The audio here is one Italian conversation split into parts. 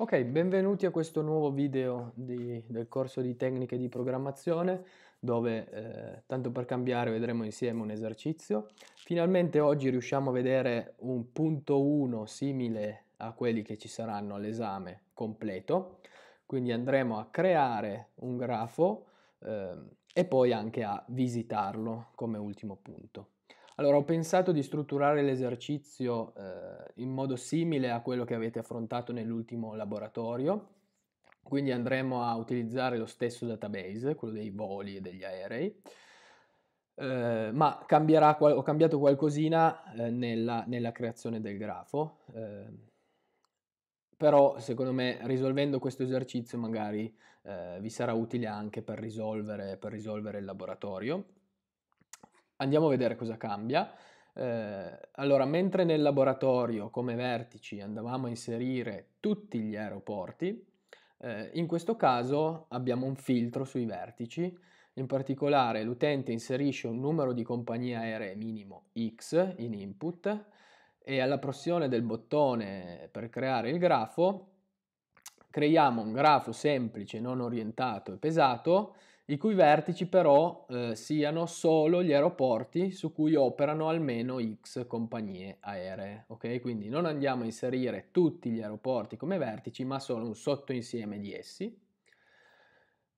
Ok, benvenuti a questo nuovo video di, del corso di tecniche di programmazione dove, eh, tanto per cambiare, vedremo insieme un esercizio. Finalmente oggi riusciamo a vedere un punto 1 simile a quelli che ci saranno all'esame completo, quindi andremo a creare un grafo eh, e poi anche a visitarlo come ultimo punto. Allora, ho pensato di strutturare l'esercizio eh, in modo simile a quello che avete affrontato nell'ultimo laboratorio, quindi andremo a utilizzare lo stesso database, quello dei voli e degli aerei, eh, ma cambierà, ho cambiato qualcosina eh, nella, nella, creazione del grafo, eh, però secondo me risolvendo questo esercizio magari eh, vi sarà utile anche per risolvere, per risolvere il laboratorio. Andiamo a vedere cosa cambia. Eh, allora, mentre nel laboratorio come vertici andavamo a inserire tutti gli aeroporti, eh, in questo caso abbiamo un filtro sui vertici, in particolare l'utente inserisce un numero di compagnie aeree minimo X in input e alla pressione del bottone per creare il grafo creiamo un grafo semplice, non orientato e pesato i cui vertici però eh, siano solo gli aeroporti su cui operano almeno X compagnie aeree. Ok, quindi non andiamo a inserire tutti gli aeroporti come vertici, ma solo un sottoinsieme di essi.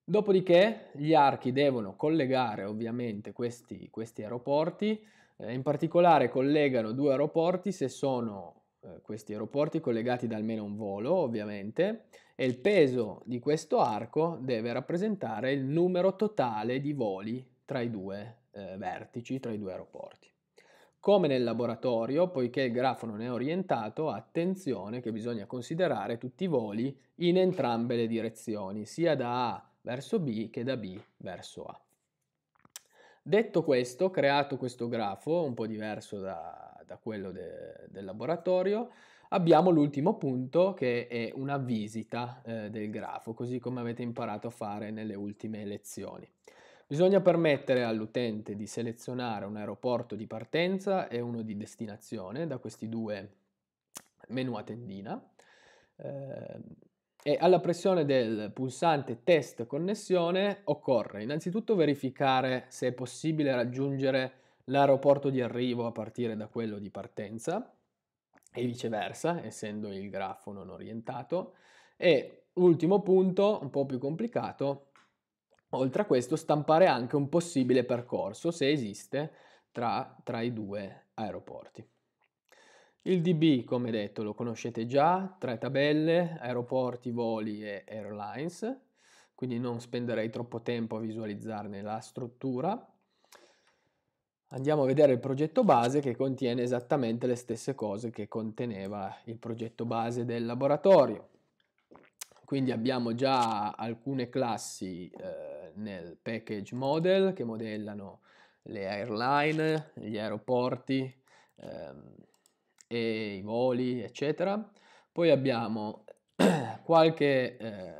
Dopodiché gli archi devono collegare ovviamente questi, questi aeroporti, eh, in particolare collegano due aeroporti se sono eh, questi aeroporti collegati da almeno un volo ovviamente e il peso di questo arco deve rappresentare il numero totale di voli tra i due eh, vertici, tra i due aeroporti. Come nel laboratorio, poiché il grafo non è orientato, attenzione che bisogna considerare tutti i voli in entrambe le direzioni, sia da A verso B che da B verso A. Detto questo, creato questo grafo, un po' diverso da, da quello de, del laboratorio, abbiamo l'ultimo punto che è una visita eh, del grafo, così come avete imparato a fare nelle ultime lezioni. Bisogna permettere all'utente di selezionare un aeroporto di partenza e uno di destinazione da questi due menu a tendina eh, e alla pressione del pulsante test connessione occorre innanzitutto verificare se è possibile raggiungere l'aeroporto di arrivo a partire da quello di partenza e viceversa, essendo il grafo non orientato. E ultimo punto, un po' più complicato, oltre a questo stampare anche un possibile percorso, se esiste, tra, tra i due aeroporti. Il DB, come detto, lo conoscete già, tre tabelle, aeroporti, voli e airlines, quindi non spenderei troppo tempo a visualizzarne la struttura andiamo a vedere il progetto base che contiene esattamente le stesse cose che conteneva il progetto base del laboratorio. Quindi abbiamo già alcune classi eh, nel package model che modellano le airline, gli aeroporti ehm, e i voli, eccetera. Poi abbiamo qualche eh,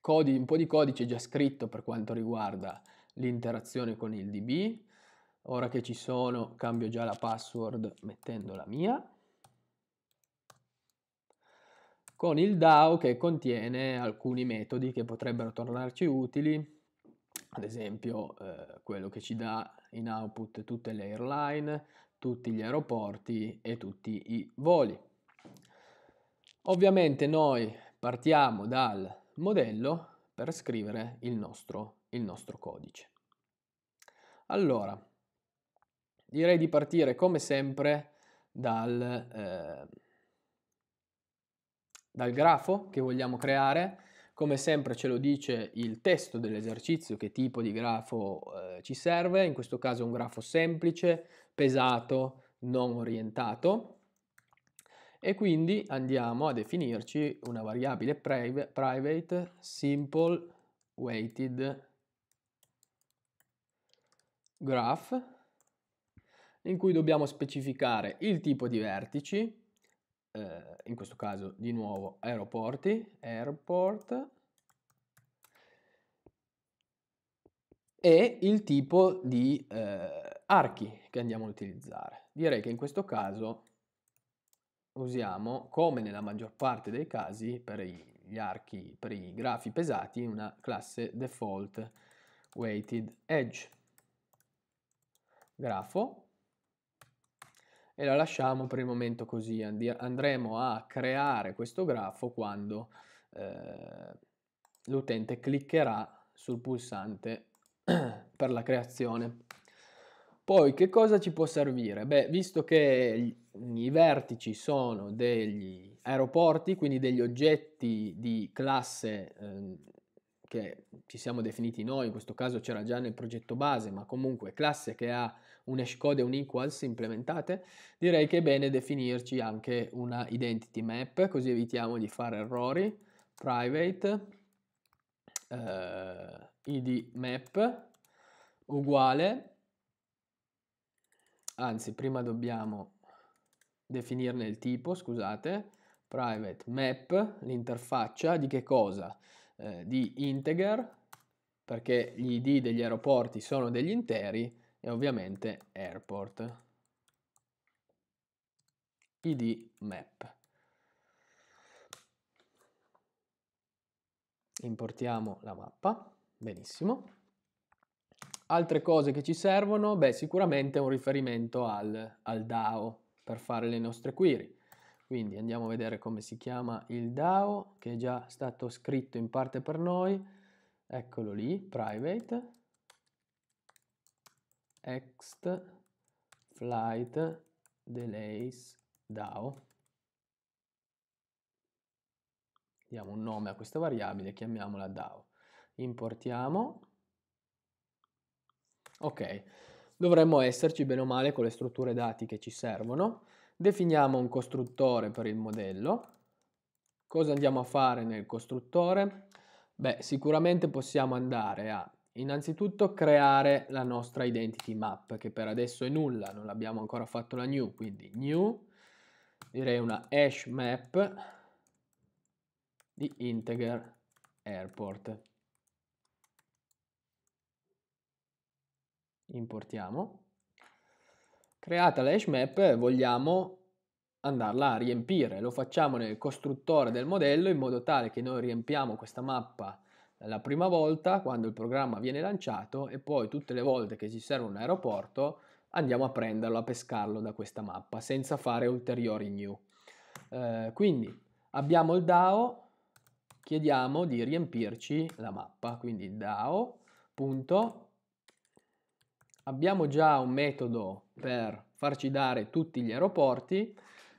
codi, un po' di codice già scritto per quanto riguarda l'interazione con il DB, Ora che ci sono cambio già la password mettendo la mia. Con il DAO che contiene alcuni metodi che potrebbero tornarci utili, ad esempio eh, quello che ci dà in output tutte le airline, tutti gli aeroporti e tutti i voli. Ovviamente noi partiamo dal modello per scrivere il nostro, il nostro codice. Allora, direi di partire come sempre dal, eh, dal grafo che vogliamo creare. Come sempre ce lo dice il testo dell'esercizio, che tipo di grafo eh, ci serve. In questo caso è un grafo semplice, pesato, non orientato. E quindi andiamo a definirci una variabile private, private simple weighted graph in cui dobbiamo specificare il tipo di vertici, eh, in questo caso di nuovo aeroporti, airport, e il tipo di eh, archi che andiamo a utilizzare. Direi che in questo caso usiamo, come nella maggior parte dei casi, per gli archi, per i grafi pesati, una classe default weighted edge. Grafo e la lasciamo per il momento così. andremo a creare questo grafo quando eh, l'utente cliccherà sul pulsante per la creazione. Poi che cosa ci può servire? Beh, visto che i vertici sono degli aeroporti, quindi degli oggetti di classe eh, che ci siamo definiti noi, in questo caso c'era già nel progetto base, ma comunque classe che ha un hash e un equals implementate, direi che è bene definirci anche una identity map, così evitiamo di fare errori, private, eh, id map uguale, anzi prima dobbiamo definirne il tipo, scusate, private map, l'interfaccia di che cosa? Eh, di integer, perché gli id degli aeroporti sono degli interi, e ovviamente airport id map. Importiamo la mappa, benissimo. Altre cose che ci servono? Beh, sicuramente un riferimento al, al DAO per fare le nostre query. Quindi andiamo a vedere come si chiama il DAO, che è già stato scritto in parte per noi. Eccolo lì, private ext flight delays DAO diamo un nome a questa variabile chiamiamola DAO importiamo ok dovremmo esserci bene o male con le strutture dati che ci servono definiamo un costruttore per il modello cosa andiamo a fare nel costruttore? beh sicuramente possiamo andare a Innanzitutto creare la nostra identity map, che per adesso è nulla, non abbiamo ancora fatto la new, quindi new, direi una hash map di integer airport. Importiamo. Creata la hash map vogliamo andarla a riempire, lo facciamo nel costruttore del modello in modo tale che noi riempiamo questa mappa la prima volta quando il programma viene lanciato e poi tutte le volte che ci serve un aeroporto andiamo a prenderlo, a pescarlo da questa mappa senza fare ulteriori new. Eh, quindi abbiamo il DAO, chiediamo di riempirci la mappa, quindi DAO. Punto. Abbiamo già un metodo per farci dare tutti gli aeroporti,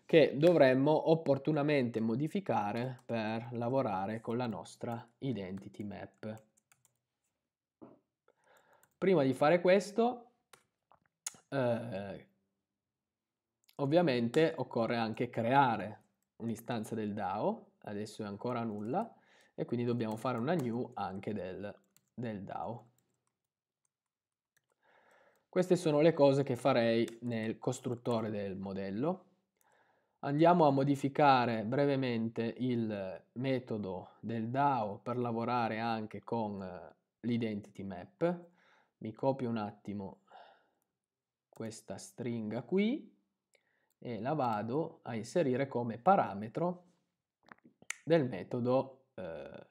che dovremmo opportunamente modificare per lavorare con la nostra identity map. Prima di fare questo, eh, ovviamente occorre anche creare un'istanza del DAO, adesso è ancora nulla, e quindi dobbiamo fare una new anche del, del DAO. Queste sono le cose che farei nel costruttore del modello andiamo a modificare brevemente il metodo del DAO per lavorare anche con eh, l'identity map. Mi copio un attimo questa stringa qui e la vado a inserire come parametro del metodo eh,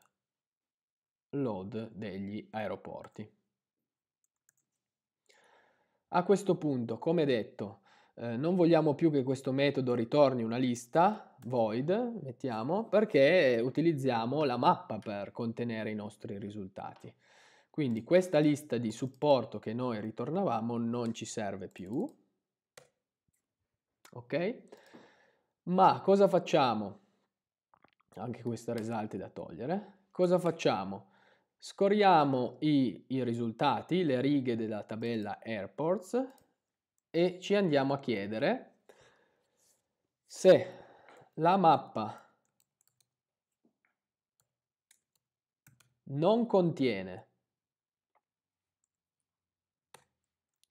load degli aeroporti. A questo punto, come detto, eh, non vogliamo più che questo metodo ritorni una lista, void, mettiamo, perché utilizziamo la mappa per contenere i nostri risultati. Quindi questa lista di supporto che noi ritornavamo non ci serve più, ok? Ma cosa facciamo? Anche questo result è da togliere. Cosa facciamo? Scorriamo i, i risultati, le righe della tabella airports, e ci andiamo a chiedere se la mappa non contiene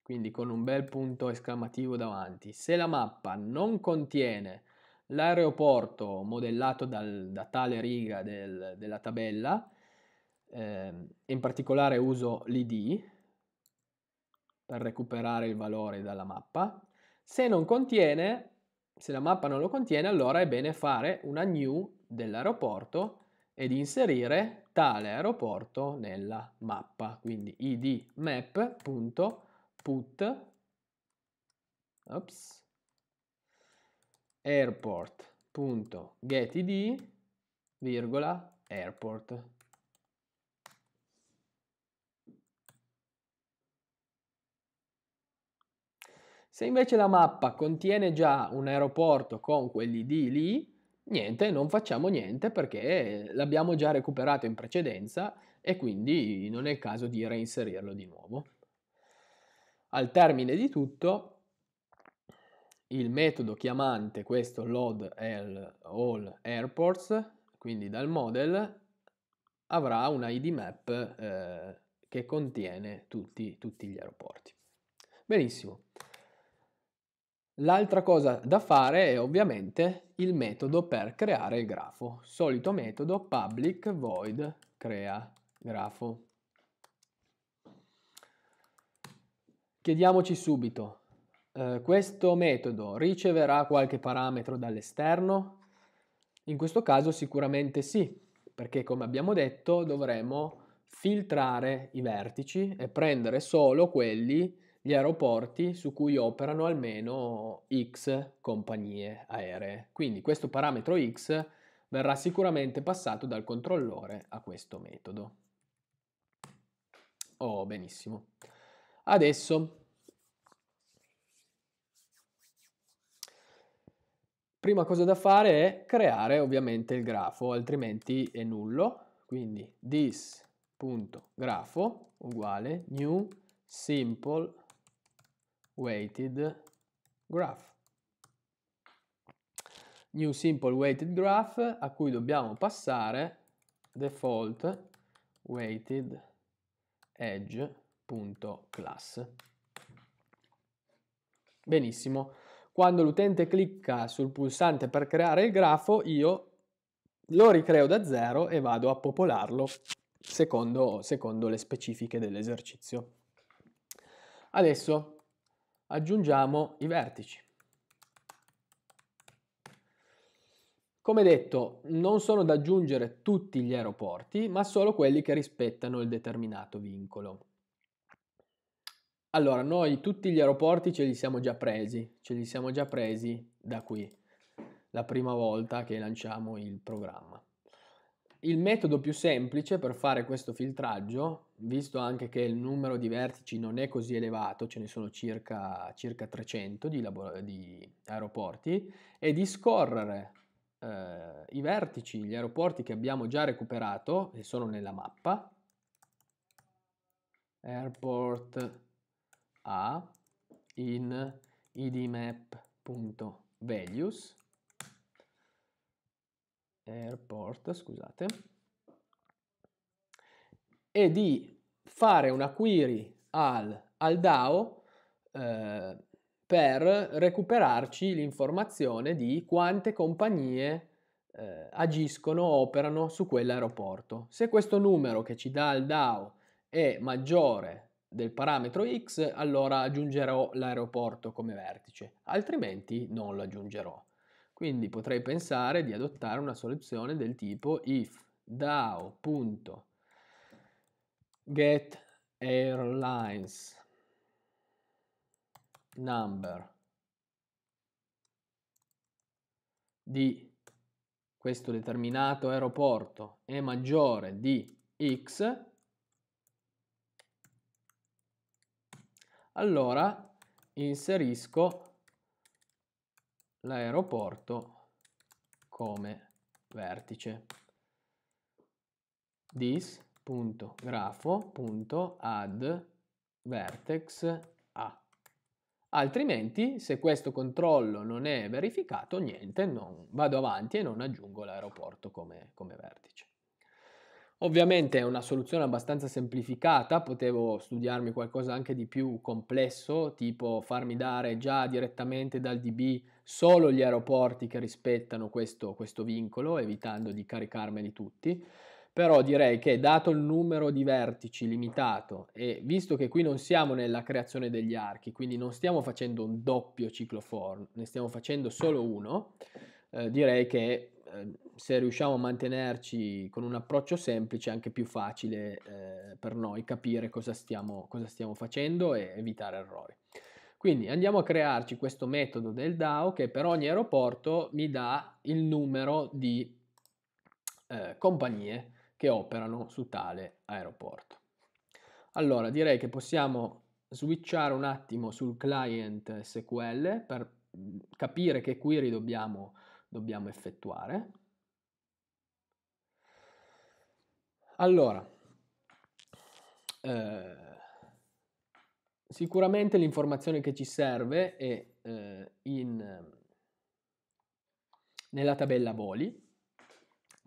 quindi con un bel punto esclamativo davanti se la mappa non contiene l'aeroporto modellato dal, da tale riga del, della tabella eh, in particolare uso l'id per recuperare il valore dalla mappa. Se non contiene, se la mappa non lo contiene, allora è bene fare una new dell'aeroporto ed inserire tale aeroporto nella mappa. Quindi id map.put ops, airport.getid virgola airport Se invece la mappa contiene già un aeroporto con quelli di lì, niente, non facciamo niente perché l'abbiamo già recuperato in precedenza e quindi non è il caso di reinserirlo di nuovo. Al termine di tutto, il metodo chiamante questo load all airports, quindi dal model, avrà una ID map eh, che contiene tutti, tutti gli aeroporti. Benissimo. L'altra cosa da fare è ovviamente il metodo per creare il grafo. Solito metodo public void crea grafo. Chiediamoci subito, eh, questo metodo riceverà qualche parametro dall'esterno? In questo caso sicuramente sì, perché come abbiamo detto dovremo filtrare i vertici e prendere solo quelli gli aeroporti su cui operano almeno X compagnie aeree. Quindi questo parametro X verrà sicuramente passato dal controllore a questo metodo. Oh, benissimo. Adesso, prima cosa da fare è creare ovviamente il grafo, altrimenti è nullo. Quindi this.grafo uguale new simple weighted graph. New simple weighted graph a cui dobbiamo passare default weighted edge.class. Benissimo. Quando l'utente clicca sul pulsante per creare il grafo, io lo ricreo da zero e vado a popolarlo secondo, secondo le specifiche dell'esercizio. Adesso aggiungiamo i vertici. Come detto, non sono da aggiungere tutti gli aeroporti, ma solo quelli che rispettano il determinato vincolo. Allora, noi tutti gli aeroporti ce li siamo già presi, ce li siamo già presi da qui, la prima volta che lanciamo il programma. Il metodo più semplice per fare questo filtraggio visto anche che il numero di vertici non è così elevato, ce ne sono circa, circa 300 di, labor- di, aeroporti, e di scorrere eh, i vertici, gli aeroporti che abbiamo già recuperato e sono nella mappa, airport A in idmap.values, airport, scusate, e di fare una query al, al DAO eh, per recuperarci l'informazione di quante compagnie eh, agiscono operano su quell'aeroporto. Se questo numero che ci dà il DAO è maggiore del parametro X, allora aggiungerò l'aeroporto come vertice, altrimenti non lo aggiungerò. Quindi potrei pensare di adottare una soluzione del tipo if DAO.aeroporto get airlines number di questo determinato aeroporto è maggiore di x, allora inserisco l'aeroporto come vertice. This punto grafo punto add vertex a altrimenti se questo controllo non è verificato niente non vado avanti e non aggiungo l'aeroporto come, come vertice Ovviamente è una soluzione abbastanza semplificata, potevo studiarmi qualcosa anche di più complesso, tipo farmi dare già direttamente dal DB solo gli aeroporti che rispettano questo, questo vincolo, evitando di caricarmeli tutti però direi che dato il numero di vertici limitato e visto che qui non siamo nella creazione degli archi, quindi non stiamo facendo un doppio ciclo for, ne stiamo facendo solo uno, eh, direi che eh, se riusciamo a mantenerci con un approccio semplice è anche più facile eh, per noi capire cosa stiamo, cosa stiamo facendo e evitare errori. Quindi andiamo a crearci questo metodo del DAO che per ogni aeroporto mi dà il numero di eh, compagnie che operano su tale aeroporto. Allora, direi che possiamo switchare un attimo sul client SQL per mm, capire che query dobbiamo, dobbiamo effettuare. Allora, eh, sicuramente l'informazione che ci serve è eh, in, nella tabella voli,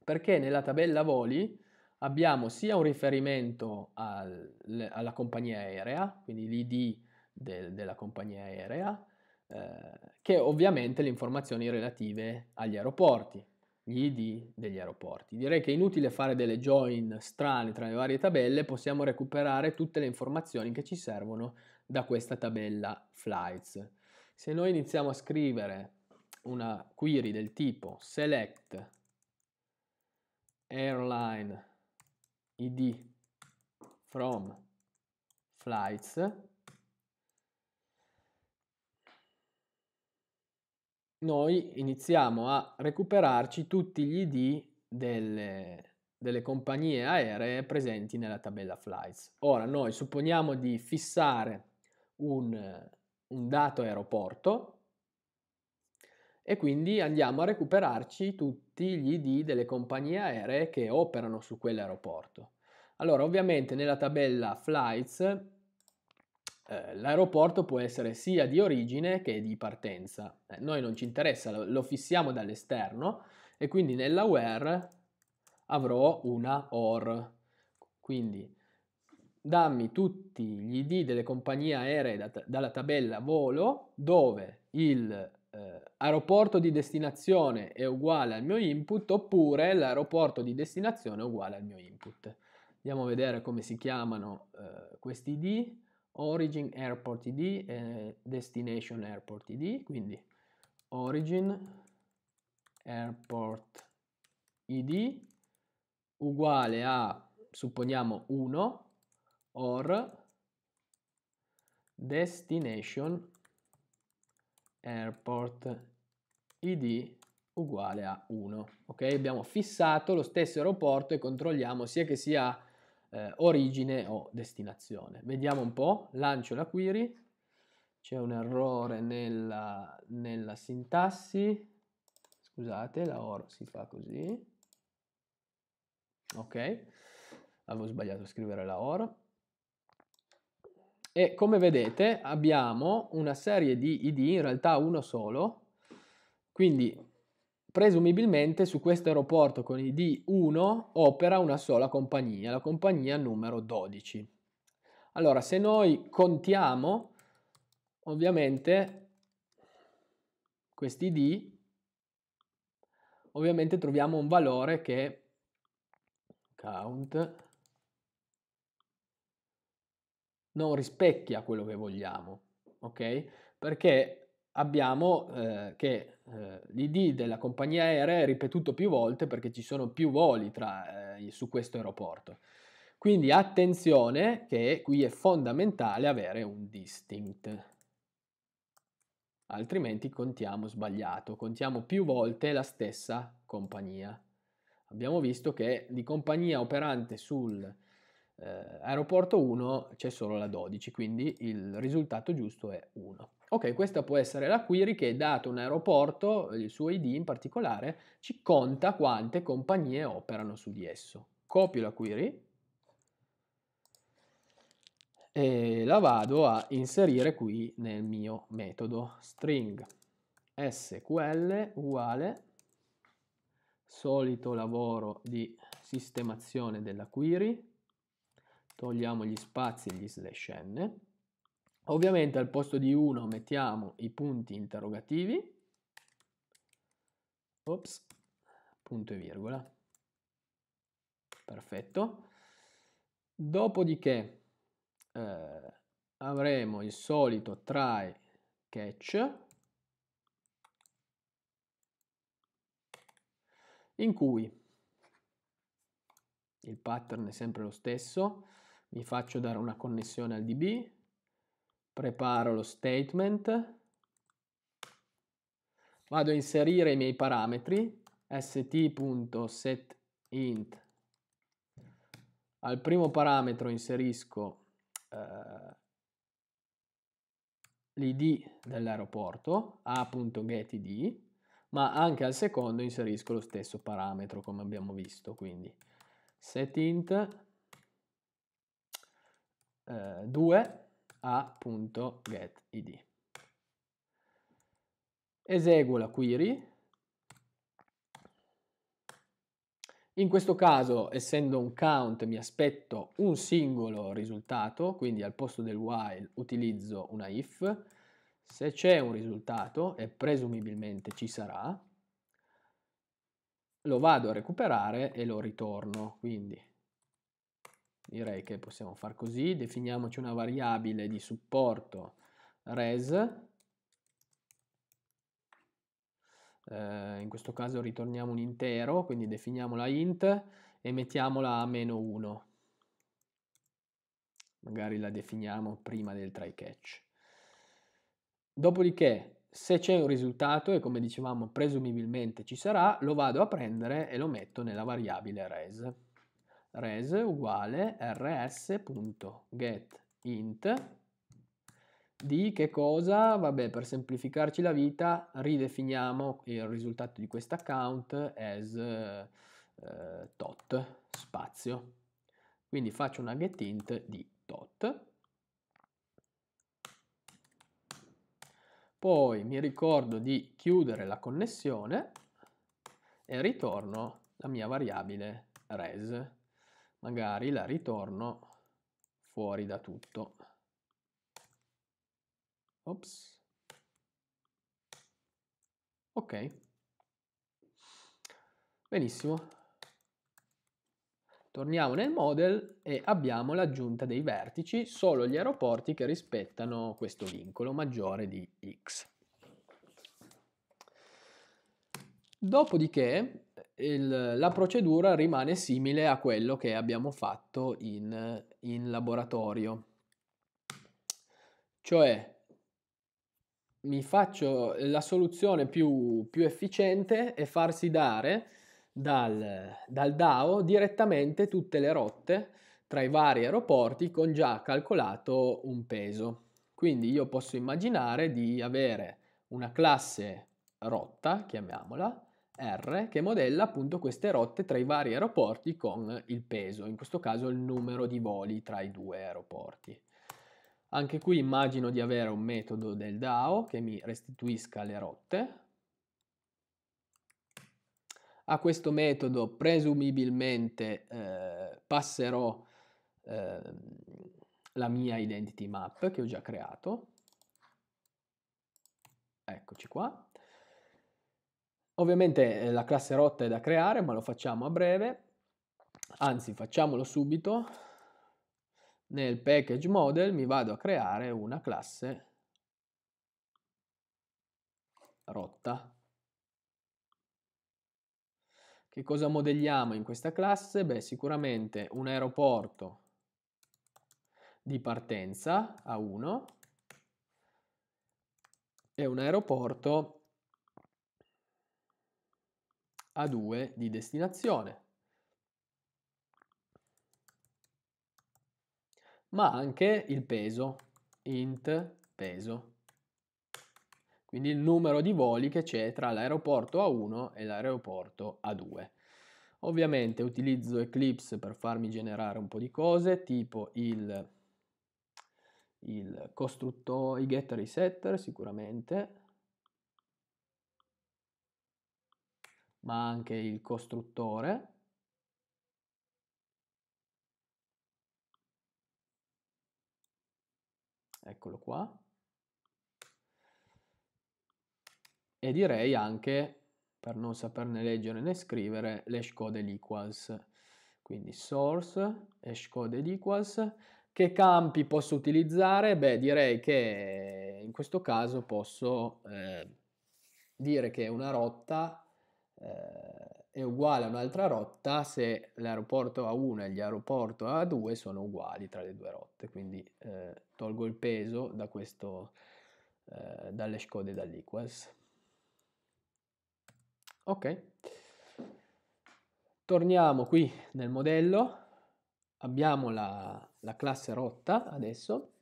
perché nella tabella voli abbiamo sia un riferimento al, alla compagnia aerea, quindi l'ID del, della compagnia aerea, eh, che ovviamente le informazioni relative agli aeroporti, gli ID degli aeroporti. Direi che è inutile fare delle join strane tra le varie tabelle, possiamo recuperare tutte le informazioni che ci servono da questa tabella flights. Se noi iniziamo a scrivere una query del tipo select airline id from flights noi iniziamo a recuperarci tutti gli id delle, delle compagnie aeree presenti nella tabella flights. Ora noi supponiamo di fissare un, un dato aeroporto e quindi andiamo a recuperarci tutti gli ID delle compagnie aeree che operano su quell'aeroporto. Allora, ovviamente nella tabella flights eh, l'aeroporto può essere sia di origine che di partenza. Eh, noi non ci interessa, lo, lo fissiamo dall'esterno e quindi nella where avrò una OR. Quindi dammi tutti gli ID delle compagnie aeree da, dalla tabella volo dove il eh, aeroporto di destinazione è uguale al mio input oppure l'aeroporto di destinazione è uguale al mio input. Andiamo a vedere come si chiamano eh, questi ID, origin airport ID e destination airport ID, quindi origin airport ID uguale a, supponiamo, 1 or destination airport id uguale a 1. Ok, abbiamo fissato lo stesso aeroporto e controlliamo sia che sia eh, origine o destinazione. Vediamo un po', lancio la query, c'è un errore nella, nella sintassi, scusate, la OR si fa così, ok, avevo sbagliato a scrivere la OR, e come vedete abbiamo una serie di id, in realtà uno solo, quindi presumibilmente su questo aeroporto con id 1 opera una sola compagnia, la compagnia numero 12. Allora se noi contiamo ovviamente questi id, ovviamente troviamo un valore che count non rispecchia quello che vogliamo, ok? Perché abbiamo eh, che eh, l'ID della compagnia aerea è ripetuto più volte perché ci sono più voli tra, eh, su questo aeroporto. Quindi attenzione che qui è fondamentale avere un distinct, altrimenti contiamo sbagliato, contiamo più volte la stessa compagnia. Abbiamo visto che di compagnia operante sul eh, aeroporto 1 c'è solo la 12, quindi il risultato giusto è 1. Ok, questa può essere la query che dato un aeroporto, il suo ID in particolare, ci conta quante compagnie operano su di esso. Copio la query e la vado a inserire qui nel mio metodo string sql uguale solito lavoro di sistemazione della query togliamo gli spazi e gli slash n. Ovviamente al posto di 1 mettiamo i punti interrogativi, ops, punto e virgola, perfetto. Dopodiché eh, avremo il solito try catch, in cui il pattern è sempre lo stesso, mi faccio dare una connessione al DB, preparo lo statement, vado a inserire i miei parametri, st.setInt, al primo parametro inserisco eh, l'id dell'aeroporto, a.getId, ma anche al secondo inserisco lo stesso parametro come abbiamo visto, quindi setInt 2 eh, a.getID. Eseguo la query. In questo caso, essendo un count, mi aspetto un singolo risultato, quindi al posto del while utilizzo una if. Se c'è un risultato, e presumibilmente ci sarà, lo vado a recuperare e lo ritorno. Quindi direi che possiamo far così, definiamoci una variabile di supporto res, eh, in questo caso ritorniamo un intero, quindi definiamola int e mettiamola a meno 1, magari la definiamo prima del try catch. Dopodiché, se c'è un risultato, e come dicevamo presumibilmente ci sarà, lo vado a prendere e lo metto nella variabile res res uguale rs.getInt di che cosa? Vabbè, per semplificarci la vita, ridefiniamo il risultato di questa count as eh, tot spazio. Quindi faccio una getInt di tot. Poi mi ricordo di chiudere la connessione e ritorno la mia variabile res magari la ritorno fuori da tutto. Ops. Ok. Benissimo. Torniamo nel model e abbiamo l'aggiunta dei vertici, solo gli aeroporti che rispettano questo vincolo maggiore di x. Dopodiché il, la procedura rimane simile a quello che abbiamo fatto in, in laboratorio. Cioè, mi faccio la soluzione più, più efficiente è farsi dare dal, dal DAO direttamente tutte le rotte tra i vari aeroporti con già calcolato un peso. Quindi io posso immaginare di avere una classe rotta, chiamiamola, R che modella appunto queste rotte tra i vari aeroporti con il peso, in questo caso il numero di voli tra i due aeroporti. Anche qui immagino di avere un metodo del DAO che mi restituisca le rotte. A questo metodo presumibilmente eh, passerò eh, la mia identity map che ho già creato. Eccoci qua. Ovviamente eh, la classe rotta è da creare, ma lo facciamo a breve. Anzi, facciamolo subito. Nel package model mi vado a creare una classe rotta. Che cosa modelliamo in questa classe? Beh, sicuramente un aeroporto di partenza A1 e un aeroporto a 2 di destinazione, ma anche il peso, int peso, quindi il numero di voli che c'è tra l'aeroporto A1 e l'aeroporto A2. Ovviamente utilizzo Eclipse per farmi generare un po' di cose, tipo il, il costruttore, i getter i setter sicuramente, ma anche il costruttore. Eccolo qua. E direi anche, per non saperne leggere né scrivere, l'hash code equals. Quindi source, hash code equals. Che campi posso utilizzare? Beh, direi che in questo caso posso eh, dire che è una rotta eh, è uguale a un'altra rotta se l'aeroporto A1 e l'aeroporto A2 sono uguali tra le due rotte, quindi eh, tolgo il peso da questo, eh, dalle scode e dall'equals. Ok, torniamo qui nel modello, abbiamo la, la classe rotta adesso,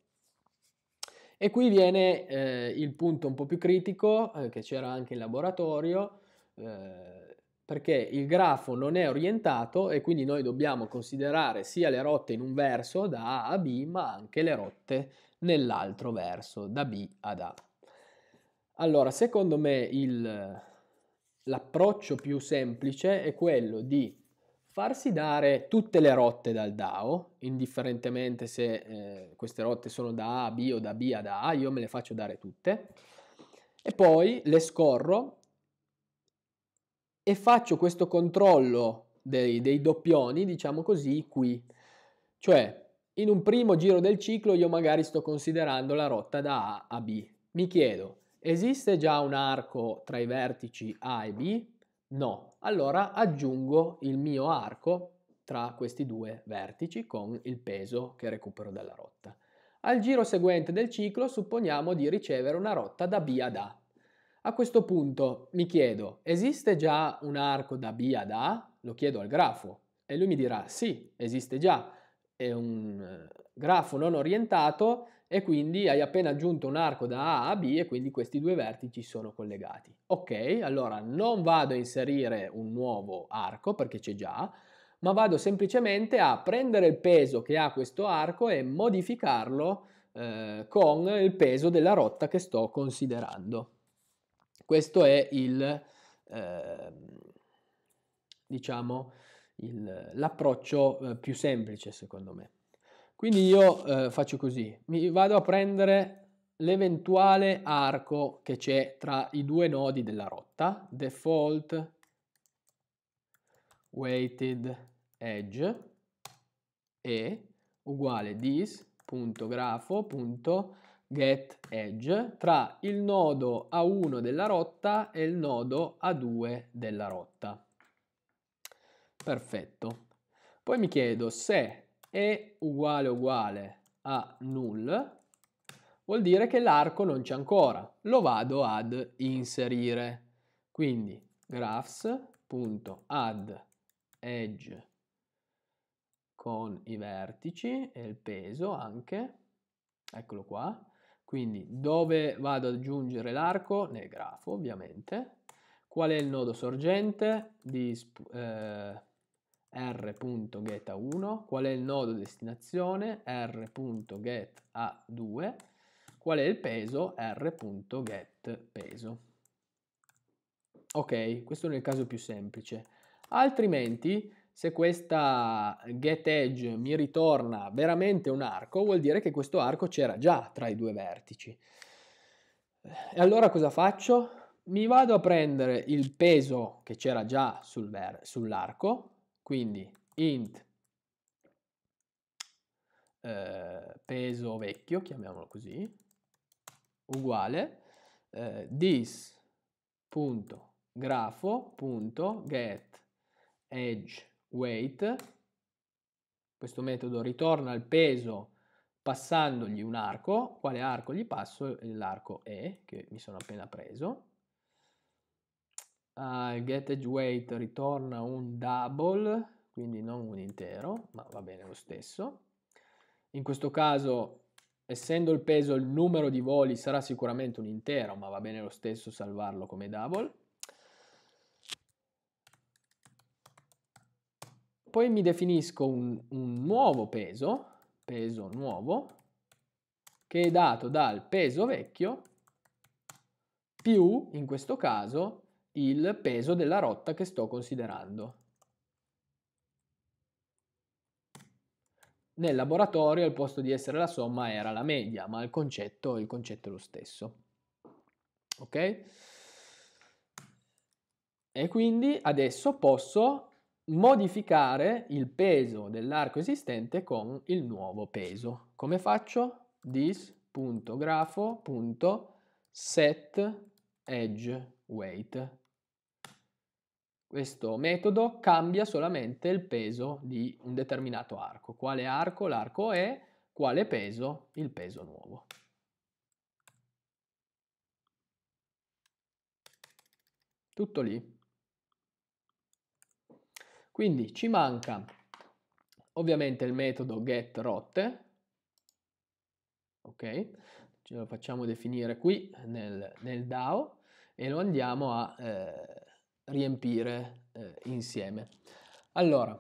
e qui viene eh, il punto un po' più critico eh, che c'era anche in laboratorio eh, perché il grafo non è orientato e quindi noi dobbiamo considerare sia le rotte in un verso da A a B, ma anche le rotte nell'altro verso, da B ad A. Allora, secondo me l'approccio più semplice è quello di farsi dare tutte le rotte dal DAO, indifferentemente se eh, queste rotte sono da A a B o da B ad A, io me le faccio dare tutte, e poi le scorro e faccio questo controllo dei, dei doppioni, diciamo così, qui. Cioè, in un primo giro del ciclo io magari sto considerando la rotta da A a B. Mi chiedo, esiste già un arco tra i vertici A e B? No. Allora aggiungo il mio arco tra questi due vertici con il peso che recupero dalla rotta. Al giro seguente del ciclo supponiamo di ricevere una rotta da B ad A. A questo punto mi chiedo, esiste già un arco da B ad A? Lo chiedo al grafo e lui mi dirà sì, esiste già, è un eh, grafo non orientato e quindi hai appena aggiunto un arco da A a B e quindi questi due vertici sono collegati. Ok, allora non vado a inserire un nuovo arco perché c'è già, ma vado semplicemente a prendere il peso che ha questo arco e modificarlo eh, con il peso della rotta che sto considerando. Questo è il, eh, diciamo, il, l'approccio eh, più semplice secondo me. Quindi io eh, faccio così, mi vado a prendere l'eventuale arco che c'è tra i due nodi della rotta, default weighted edge e uguale this.grafo.edge get edge tra il nodo A1 della rotta e il nodo A2 della rotta. Perfetto. Poi mi chiedo se è uguale uguale a null vuol dire che l'arco non c'è ancora. Lo vado ad inserire. Quindi graphs.add edge con i vertici e il peso anche, eccolo qua, quindi dove vado ad aggiungere l'arco? Nel grafo ovviamente. Qual è il nodo sorgente? Di eh, r.geta1. Qual è il nodo destinazione? r.geta2. Qual è il peso? r.getPeso. Ok, questo nel caso più semplice. Altrimenti se questa get edge mi ritorna veramente un arco, vuol dire che questo arco c'era già tra i due vertici. E allora cosa faccio? Mi vado a prendere il peso che c'era già sul sull'arco, quindi int eh, peso vecchio, chiamiamolo così, uguale eh, this.grafo.get weight, questo metodo ritorna al peso passandogli un arco, quale arco gli passo? L'arco E, che mi sono appena preso. Al get edge weight ritorna un double, quindi non un intero, ma va bene lo stesso. In questo caso, essendo il peso il numero di voli, sarà sicuramente un intero, ma va bene lo stesso salvarlo come double. poi mi definisco un, un nuovo peso, peso nuovo, che è dato dal peso vecchio più, in questo caso, il peso della rotta che sto considerando. Nel laboratorio al posto di essere la somma era la media, ma il concetto, il concetto è lo stesso. Ok? E quindi adesso posso modificare il peso dell'arco esistente con il nuovo peso. Come faccio? this.grafo.setEdgeWeight Questo metodo cambia solamente il peso di un determinato arco. Quale arco? L'arco E. quale peso? Il peso nuovo. Tutto lì. Quindi ci manca ovviamente il metodo getRotte, ok? Ce lo facciamo definire qui nel, nel DAO e lo andiamo a eh, riempire eh, insieme. Allora,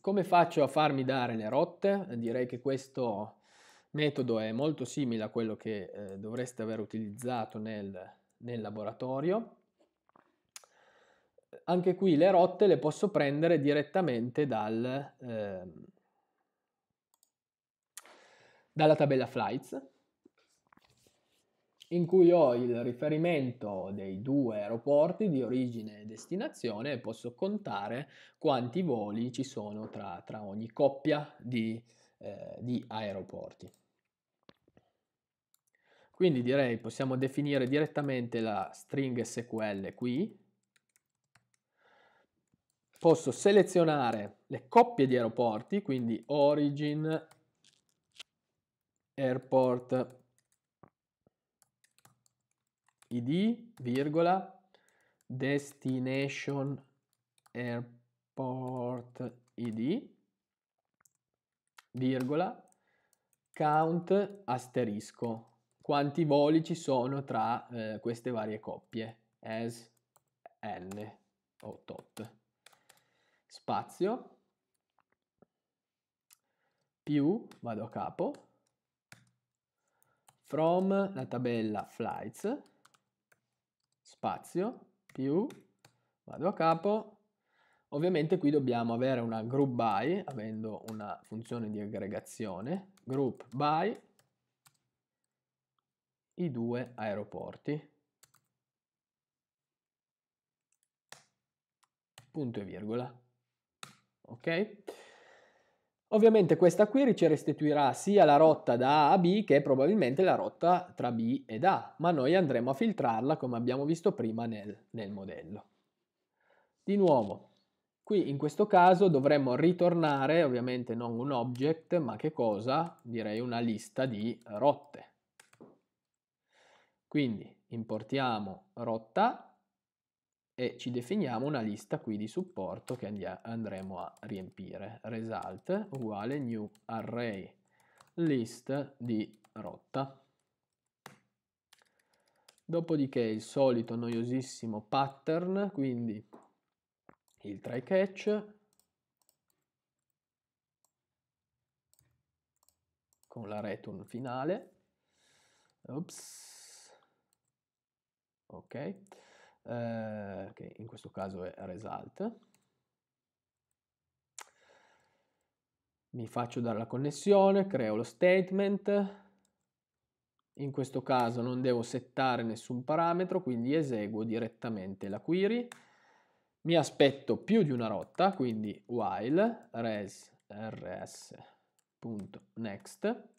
come faccio a farmi dare le rotte? Direi che questo metodo è molto simile a quello che eh, dovreste aver utilizzato nel, nel laboratorio anche qui le rotte le posso prendere direttamente dal, eh, dalla tabella flights in cui ho il riferimento dei due aeroporti di origine e destinazione e posso contare quanti voli ci sono tra, tra ogni coppia di, eh, di aeroporti. Quindi direi possiamo definire direttamente la string SQL qui, posso selezionare le coppie di aeroporti, quindi origin, airport, id, virgola, destination, airport, id, virgola, count, asterisco, quanti voli ci sono tra eh, queste varie coppie, as, n o tot spazio, più, vado a capo, from la tabella flights, spazio, più, vado a capo, ovviamente qui dobbiamo avere una group by, avendo una funzione di aggregazione, group by i due aeroporti. Punto e virgola ok? Ovviamente questa query ci restituirà sia la rotta da A a B che probabilmente la rotta tra B ed A, ma noi andremo a filtrarla come abbiamo visto prima nel, nel modello. Di nuovo, qui in questo caso dovremmo ritornare ovviamente non un object, ma che cosa? Direi una lista di rotte. Quindi importiamo rotta e ci definiamo una lista qui di supporto che andremo a riempire. Result uguale new array list di rotta. Dopodiché il solito noiosissimo pattern, quindi il try catch con la return finale. Ops. Ok eh, che in questo caso è result. Mi faccio dare la connessione, creo lo statement, in questo caso non devo settare nessun parametro, quindi eseguo direttamente la query. Mi aspetto più di una rotta, quindi while res rs.next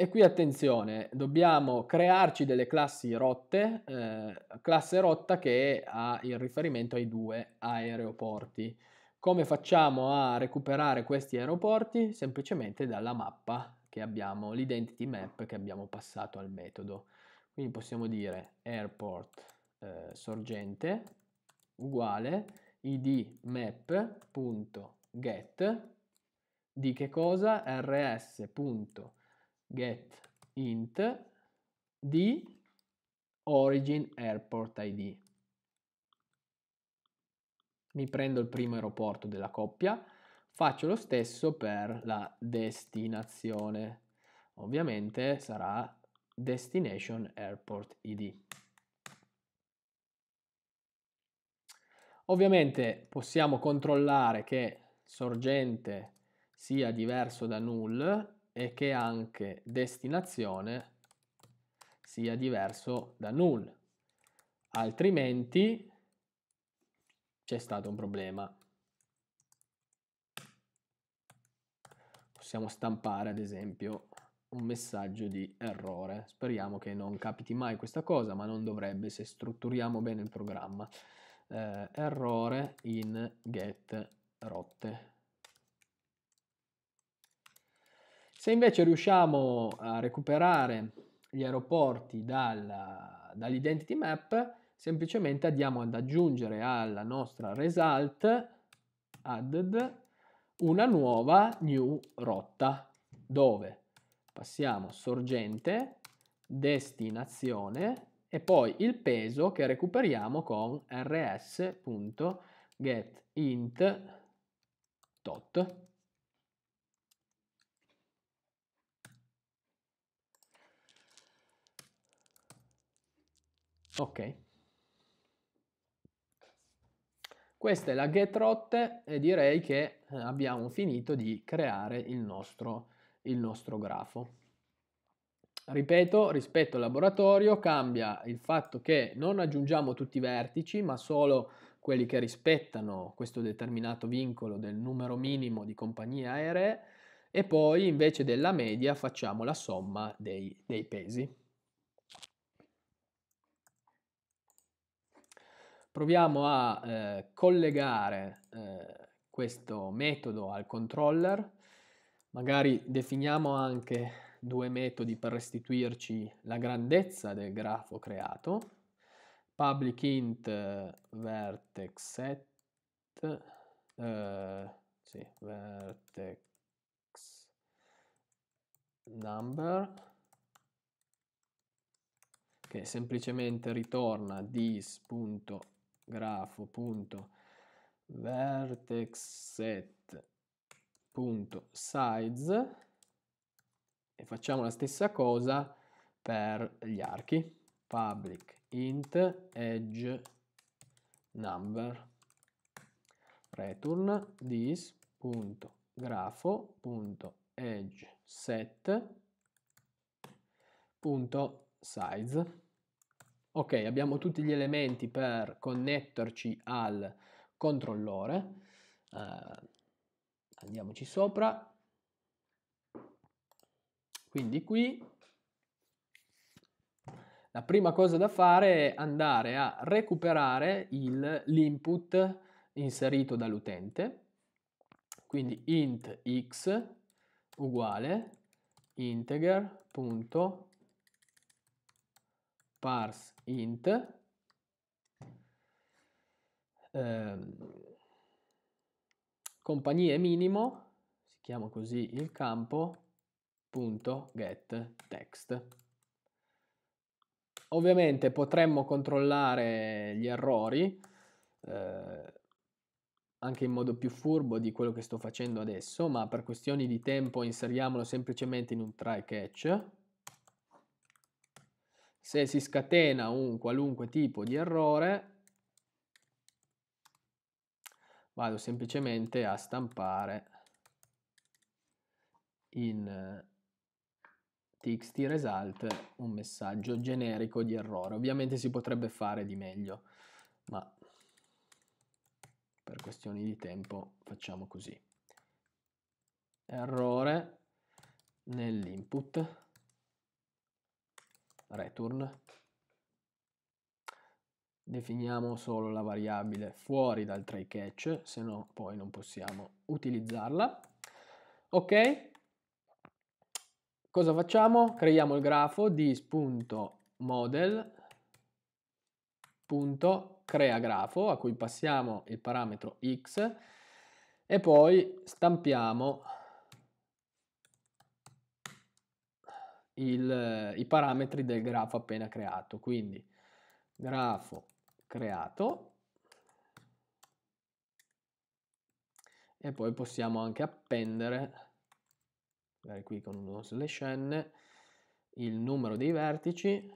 E qui attenzione, dobbiamo crearci delle classi rotte, eh, classe rotta che ha il riferimento ai due aeroporti. Come facciamo a recuperare questi aeroporti? Semplicemente dalla mappa che abbiamo, l'identity map che abbiamo passato al metodo. Quindi possiamo dire airport eh, sorgente uguale id map.get di che cosa? rs.get get int di origin airport id. Mi prendo il primo aeroporto della coppia, faccio lo stesso per la destinazione. Ovviamente sarà destination airport id. Ovviamente possiamo controllare che sorgente sia diverso da null e che anche destinazione sia diverso da null, altrimenti c'è stato un problema. Possiamo stampare ad esempio un messaggio di errore. Speriamo che non capiti mai questa cosa, ma non dovrebbe se strutturiamo bene il programma. Eh, errore in get rotte. Se invece riusciamo a recuperare gli aeroporti dal, dall'identity map, semplicemente andiamo ad aggiungere alla nostra result added una nuova new rotta dove passiamo sorgente, destinazione e poi il peso che recuperiamo con rs.getint.tot. Ok. Questa è la get rotte e direi che eh, abbiamo finito di creare il nostro, il nostro grafo. Ripeto, rispetto al laboratorio cambia il fatto che non aggiungiamo tutti i vertici ma solo quelli che rispettano questo determinato vincolo del numero minimo di compagnie aeree e poi invece della media facciamo la somma dei, dei pesi. Proviamo a eh, collegare eh, questo metodo al controller, magari definiamo anche due metodi per restituirci la grandezza del grafo creato, public int eh, vertex set, eh, sì, vertex number, che semplicemente ritorna dis.number grafo punto vertex set punto size e facciamo la stessa cosa per gli archi public int edge number return this punto grafo punto edge set punto size Ok, abbiamo tutti gli elementi per connetterci al controllore. Uh, andiamoci sopra. Quindi qui la prima cosa da fare è andare a recuperare l'input inserito dall'utente. Quindi int x uguale integer.parse int ehm, compagnie minimo, si chiama così il campo, punto get text. Ovviamente potremmo controllare gli errori eh, anche in modo più furbo di quello che sto facendo adesso, ma per questioni di tempo inseriamolo semplicemente in un try catch se si scatena un qualunque tipo di errore, vado semplicemente a stampare in txt result un messaggio generico di errore. Ovviamente si potrebbe fare di meglio, ma per questioni di tempo facciamo così. Errore nell'input return definiamo solo la variabile fuori dal try catch se no poi non possiamo utilizzarla ok cosa facciamo creiamo il grafo di crea grafo a cui passiamo il parametro x e poi stampiamo il, i parametri del grafo appena creato. Quindi grafo creato e poi possiamo anche appendere magari qui con uno slash n il numero dei vertici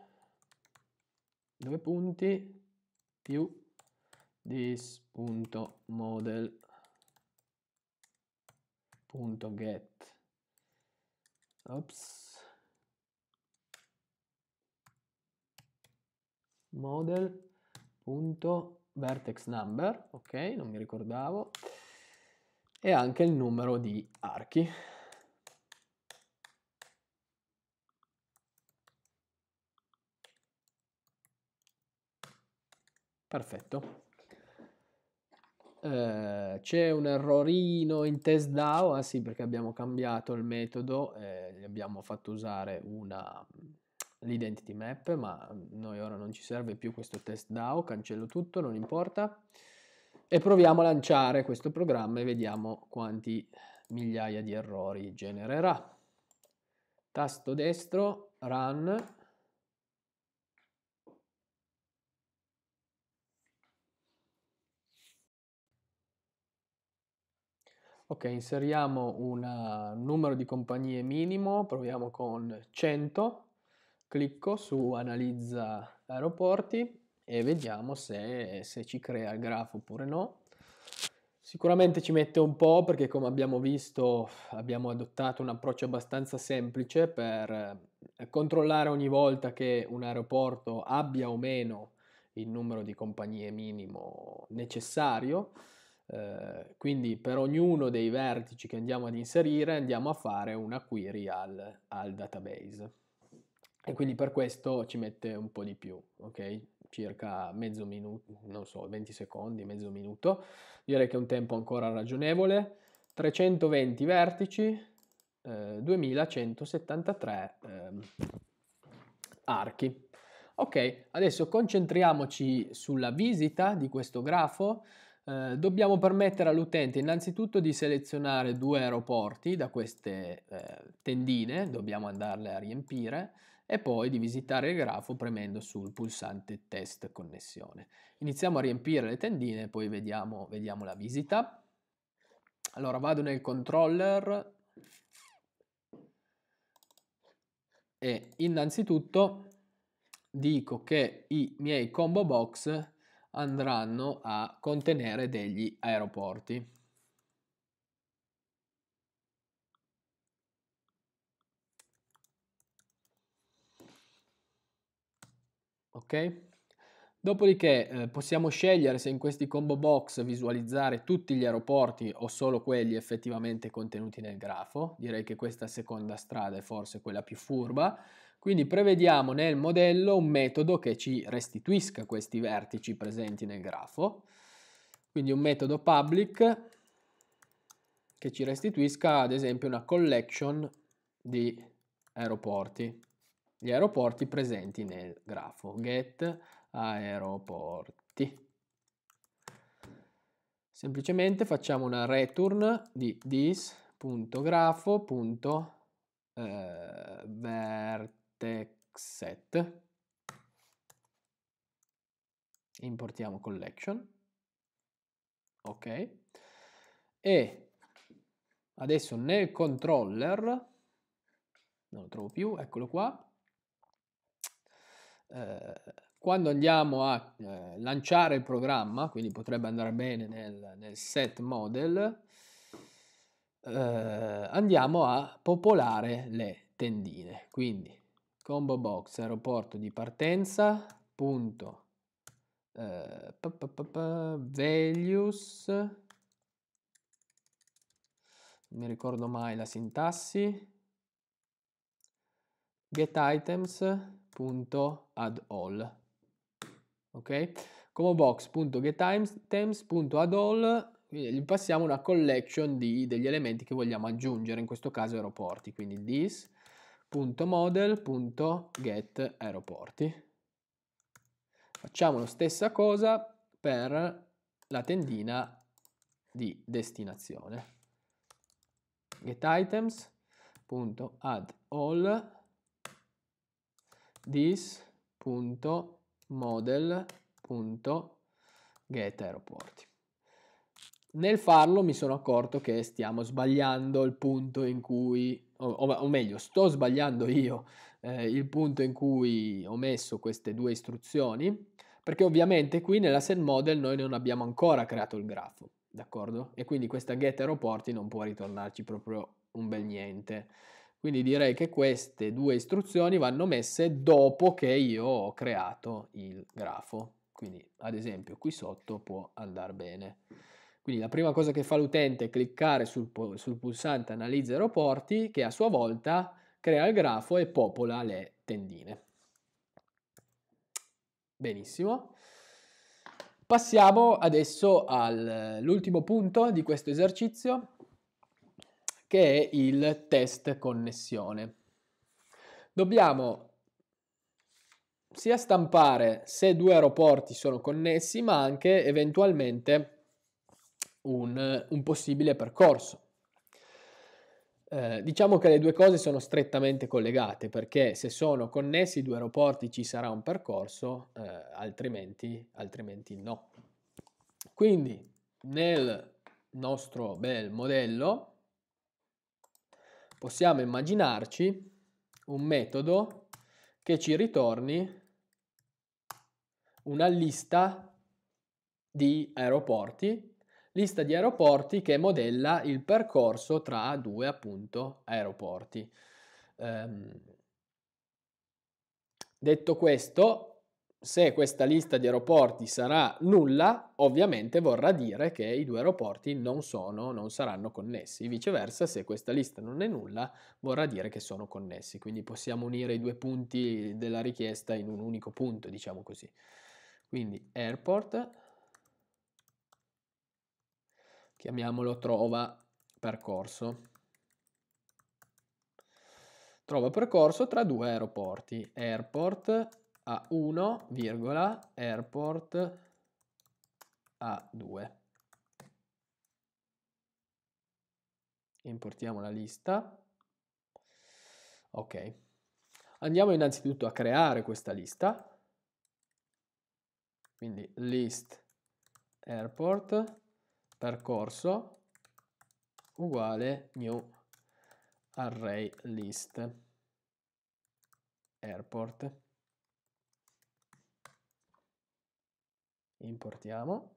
due punti più this.model.get ops model.vertexNumber, ok, non mi ricordavo, e anche il numero di archi. Perfetto. Eh, c'è un errorino in test DAO, ah sì perché abbiamo cambiato il metodo, eh, gli abbiamo fatto usare una, l'identity map, ma noi ora non ci serve più questo test DAO, cancello tutto, non importa. E proviamo a lanciare questo programma e vediamo quanti migliaia di errori genererà. Tasto destro, run, Ok, inseriamo un eh, numero di compagnie minimo, proviamo con 100 Clicco su analizza aeroporti e vediamo se, se ci crea il grafo oppure no. Sicuramente ci mette un po' perché come abbiamo visto abbiamo adottato un approccio abbastanza semplice per eh, controllare ogni volta che un aeroporto abbia o meno il numero di compagnie minimo necessario. Eh, quindi per ognuno dei vertici che andiamo ad inserire andiamo a fare una query al, al database e quindi per questo ci mette un po' di più, ok? Circa mezzo minuto, non so, 20 secondi, mezzo minuto. Direi che è un tempo ancora ragionevole. 320 vertici, eh, 2173 eh, archi. Ok, adesso concentriamoci sulla visita di questo grafo. Eh, dobbiamo permettere all'utente innanzitutto di selezionare due aeroporti da queste eh, tendine, dobbiamo andarle a riempire e poi di visitare il grafo premendo sul pulsante test connessione. Iniziamo a riempire le tendine, e poi vediamo, vediamo la visita. Allora vado nel controller e innanzitutto dico che i miei combo box andranno a contenere degli aeroporti. ok? Dopodiché eh, possiamo scegliere se in questi combo box visualizzare tutti gli aeroporti o solo quelli effettivamente contenuti nel grafo. Direi che questa seconda strada è forse quella più furba. Quindi prevediamo nel modello un metodo che ci restituisca questi vertici presenti nel grafo. Quindi un metodo public che ci restituisca ad esempio una collection di aeroporti gli aeroporti presenti nel grafo. Get aeroporti. Semplicemente facciamo una return di this.grafo.vertexset. Eh, Importiamo collection. Ok. E adesso nel controller, non lo trovo più, eccolo qua, eh, quando andiamo a eh, lanciare il programma, quindi potrebbe andare bene nel, nel set model, eh, andiamo a popolare le tendine. Quindi combo box aeroporto di partenza, punto, eh, pa, pa, pa, values, non mi ricordo mai la sintassi, get items, box.addAll. Ok? Come box.getTimes.addAll gli passiamo una collection di, degli elementi che vogliamo aggiungere, in questo caso aeroporti, quindi this.model.getAeroporti. Facciamo la stessa cosa per la tendina di destinazione. GetItems.addAll this.model.getAeroporti. Nel farlo mi sono accorto che stiamo sbagliando il punto in cui, o, o meglio, sto sbagliando io eh, il punto in cui ho messo queste due istruzioni, perché ovviamente qui nella set model noi non abbiamo ancora creato il grafo, d'accordo? E quindi questa getAeroporti non può ritornarci proprio un bel niente. Quindi direi che queste due istruzioni vanno messe dopo che io ho creato il grafo. Quindi ad esempio qui sotto può andare bene. Quindi la prima cosa che fa l'utente è cliccare sul, sul pulsante analizza aeroporti che a sua volta crea il grafo e popola le tendine. Benissimo. Passiamo adesso all'ultimo punto di questo esercizio che è il test connessione. Dobbiamo sia stampare se due aeroporti sono connessi, ma anche eventualmente un, un possibile percorso. Eh, diciamo che le due cose sono strettamente collegate perché se sono connessi i due aeroporti ci sarà un percorso, eh, altrimenti, altrimenti no. Quindi nel nostro bel modello possiamo immaginarci un metodo che ci ritorni una lista di aeroporti, lista di aeroporti che modella il percorso tra due appunto aeroporti. Um, detto questo, se questa lista di aeroporti sarà nulla, ovviamente vorrà dire che i due aeroporti non, sono, non saranno connessi. Viceversa, se questa lista non è nulla, vorrà dire che sono connessi. Quindi possiamo unire i due punti della richiesta in un unico punto, diciamo così. Quindi airport, chiamiamolo trova percorso. Trova percorso tra due aeroporti, airport a 1, airport a 2. Importiamo la lista. Ok. Andiamo innanzitutto a creare questa lista. Quindi list airport percorso uguale new array list airport. importiamo,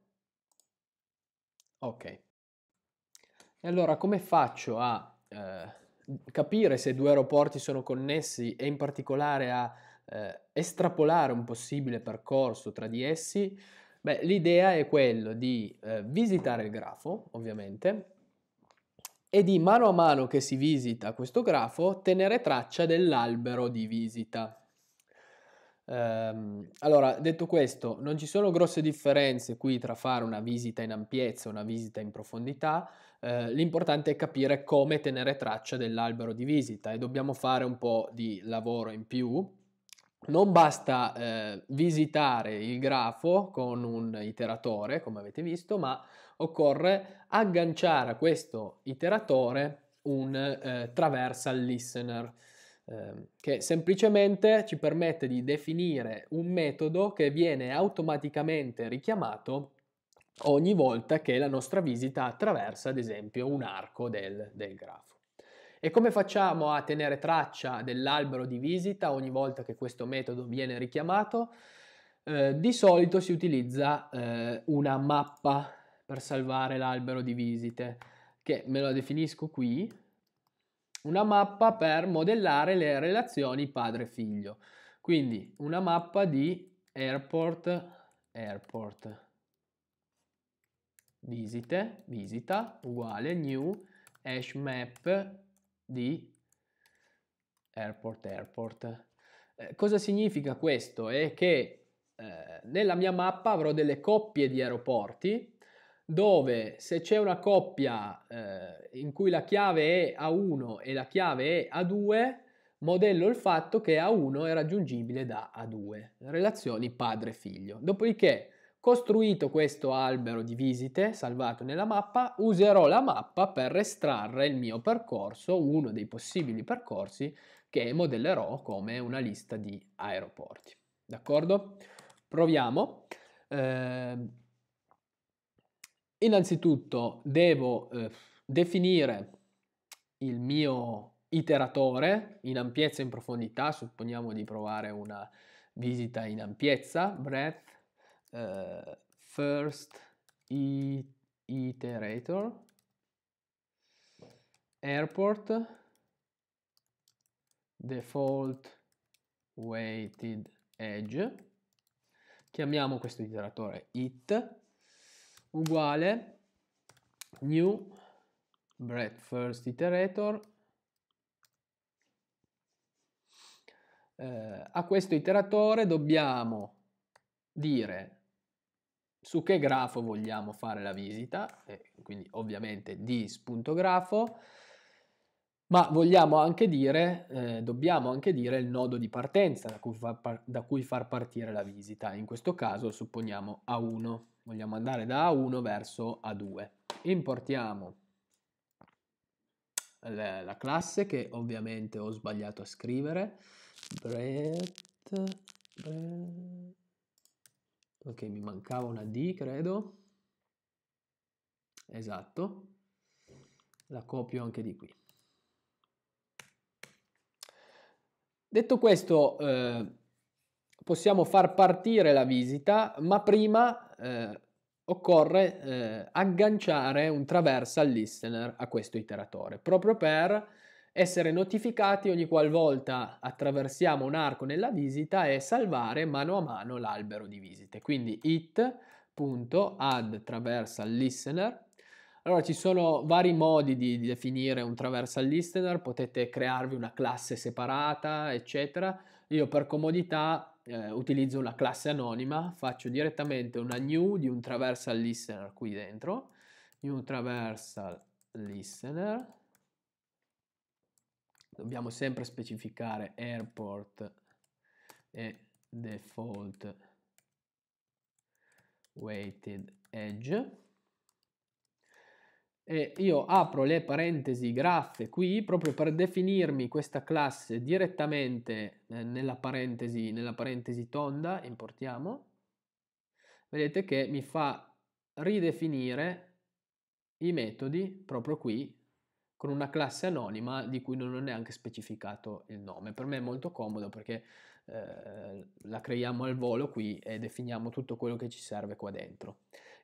ok. E allora come faccio a eh, capire se due aeroporti sono connessi e in particolare a eh, estrapolare un possibile percorso tra di essi? Beh, l'idea è quello di eh, visitare il grafo, ovviamente, e di mano a mano che si visita questo grafo tenere traccia dell'albero di visita. Ehm, allora, detto questo, non ci sono grosse differenze qui tra fare una visita in ampiezza e una visita in profondità. Eh, l'importante è capire come tenere traccia dell'albero di visita e dobbiamo fare un po' di lavoro in più non basta eh, visitare il grafo con un iteratore, come avete visto, ma occorre agganciare a questo iteratore un eh, traversal listener. Ehm, che semplicemente ci permette di definire un metodo che viene automaticamente richiamato ogni volta che la nostra visita attraversa ad esempio un arco del, del grafo. E come facciamo a tenere traccia dell'albero di visita ogni volta che questo metodo viene richiamato? Eh, di solito si utilizza eh, una mappa per salvare l'albero di visite, che me la definisco qui, una mappa per modellare le relazioni padre-figlio. Quindi una mappa di airport, airport, visite, visita, uguale new hash map di airport, airport. Eh, cosa significa questo? È che eh, nella mia mappa avrò delle coppie di aeroporti dove se c'è una coppia eh, in cui la chiave è A1 e la chiave è A2, modello il fatto che A1 è raggiungibile da A2, relazioni padre-figlio. Dopodiché, costruito questo albero di visite salvato nella mappa, userò la mappa per estrarre il mio percorso, uno dei possibili percorsi che modellerò come una lista di aeroporti. D'accordo? Proviamo. Eh, Innanzitutto devo eh, definire il mio iteratore in ampiezza e in profondità, supponiamo di provare una visita in ampiezza, breadth, eh, first iterator, airport, default weighted edge, chiamiamo questo iteratore it, uguale new breadth first iterator eh, a questo iteratore dobbiamo dire su che grafo vogliamo fare la visita quindi ovviamente dis.grafo ma vogliamo anche dire, eh, dobbiamo anche dire il nodo di partenza da cui, far, da cui far partire la visita. In questo caso supponiamo A1, vogliamo andare da A1 verso A2. Importiamo la classe che ovviamente ho sbagliato a scrivere. Breadth, breadth. Ok, mi mancava una D, credo. Esatto. La copio anche di qui. Detto questo, eh, possiamo far partire la visita, ma prima eh, occorre eh, agganciare un traversal listener a questo iteratore, proprio per essere notificati ogni qualvolta attraversiamo un arco nella visita e salvare mano a mano l'albero di visite. Quindi it.add traversal listener allora ci sono vari modi di, definire un traversal listener, potete crearvi una classe separata, eccetera. Io per comodità eh, utilizzo una classe anonima, faccio direttamente una new di un traversal listener qui dentro, new traversal listener. Dobbiamo sempre specificare airport e default weighted edge e io apro le parentesi graffe qui proprio per definirmi questa classe direttamente eh, nella parentesi, nella parentesi tonda, importiamo, vedete che mi fa ridefinire i metodi proprio qui con una classe anonima di cui non ho neanche specificato il nome. Per me è molto comodo perché eh, la creiamo al volo qui e definiamo tutto quello che ci serve qua dentro.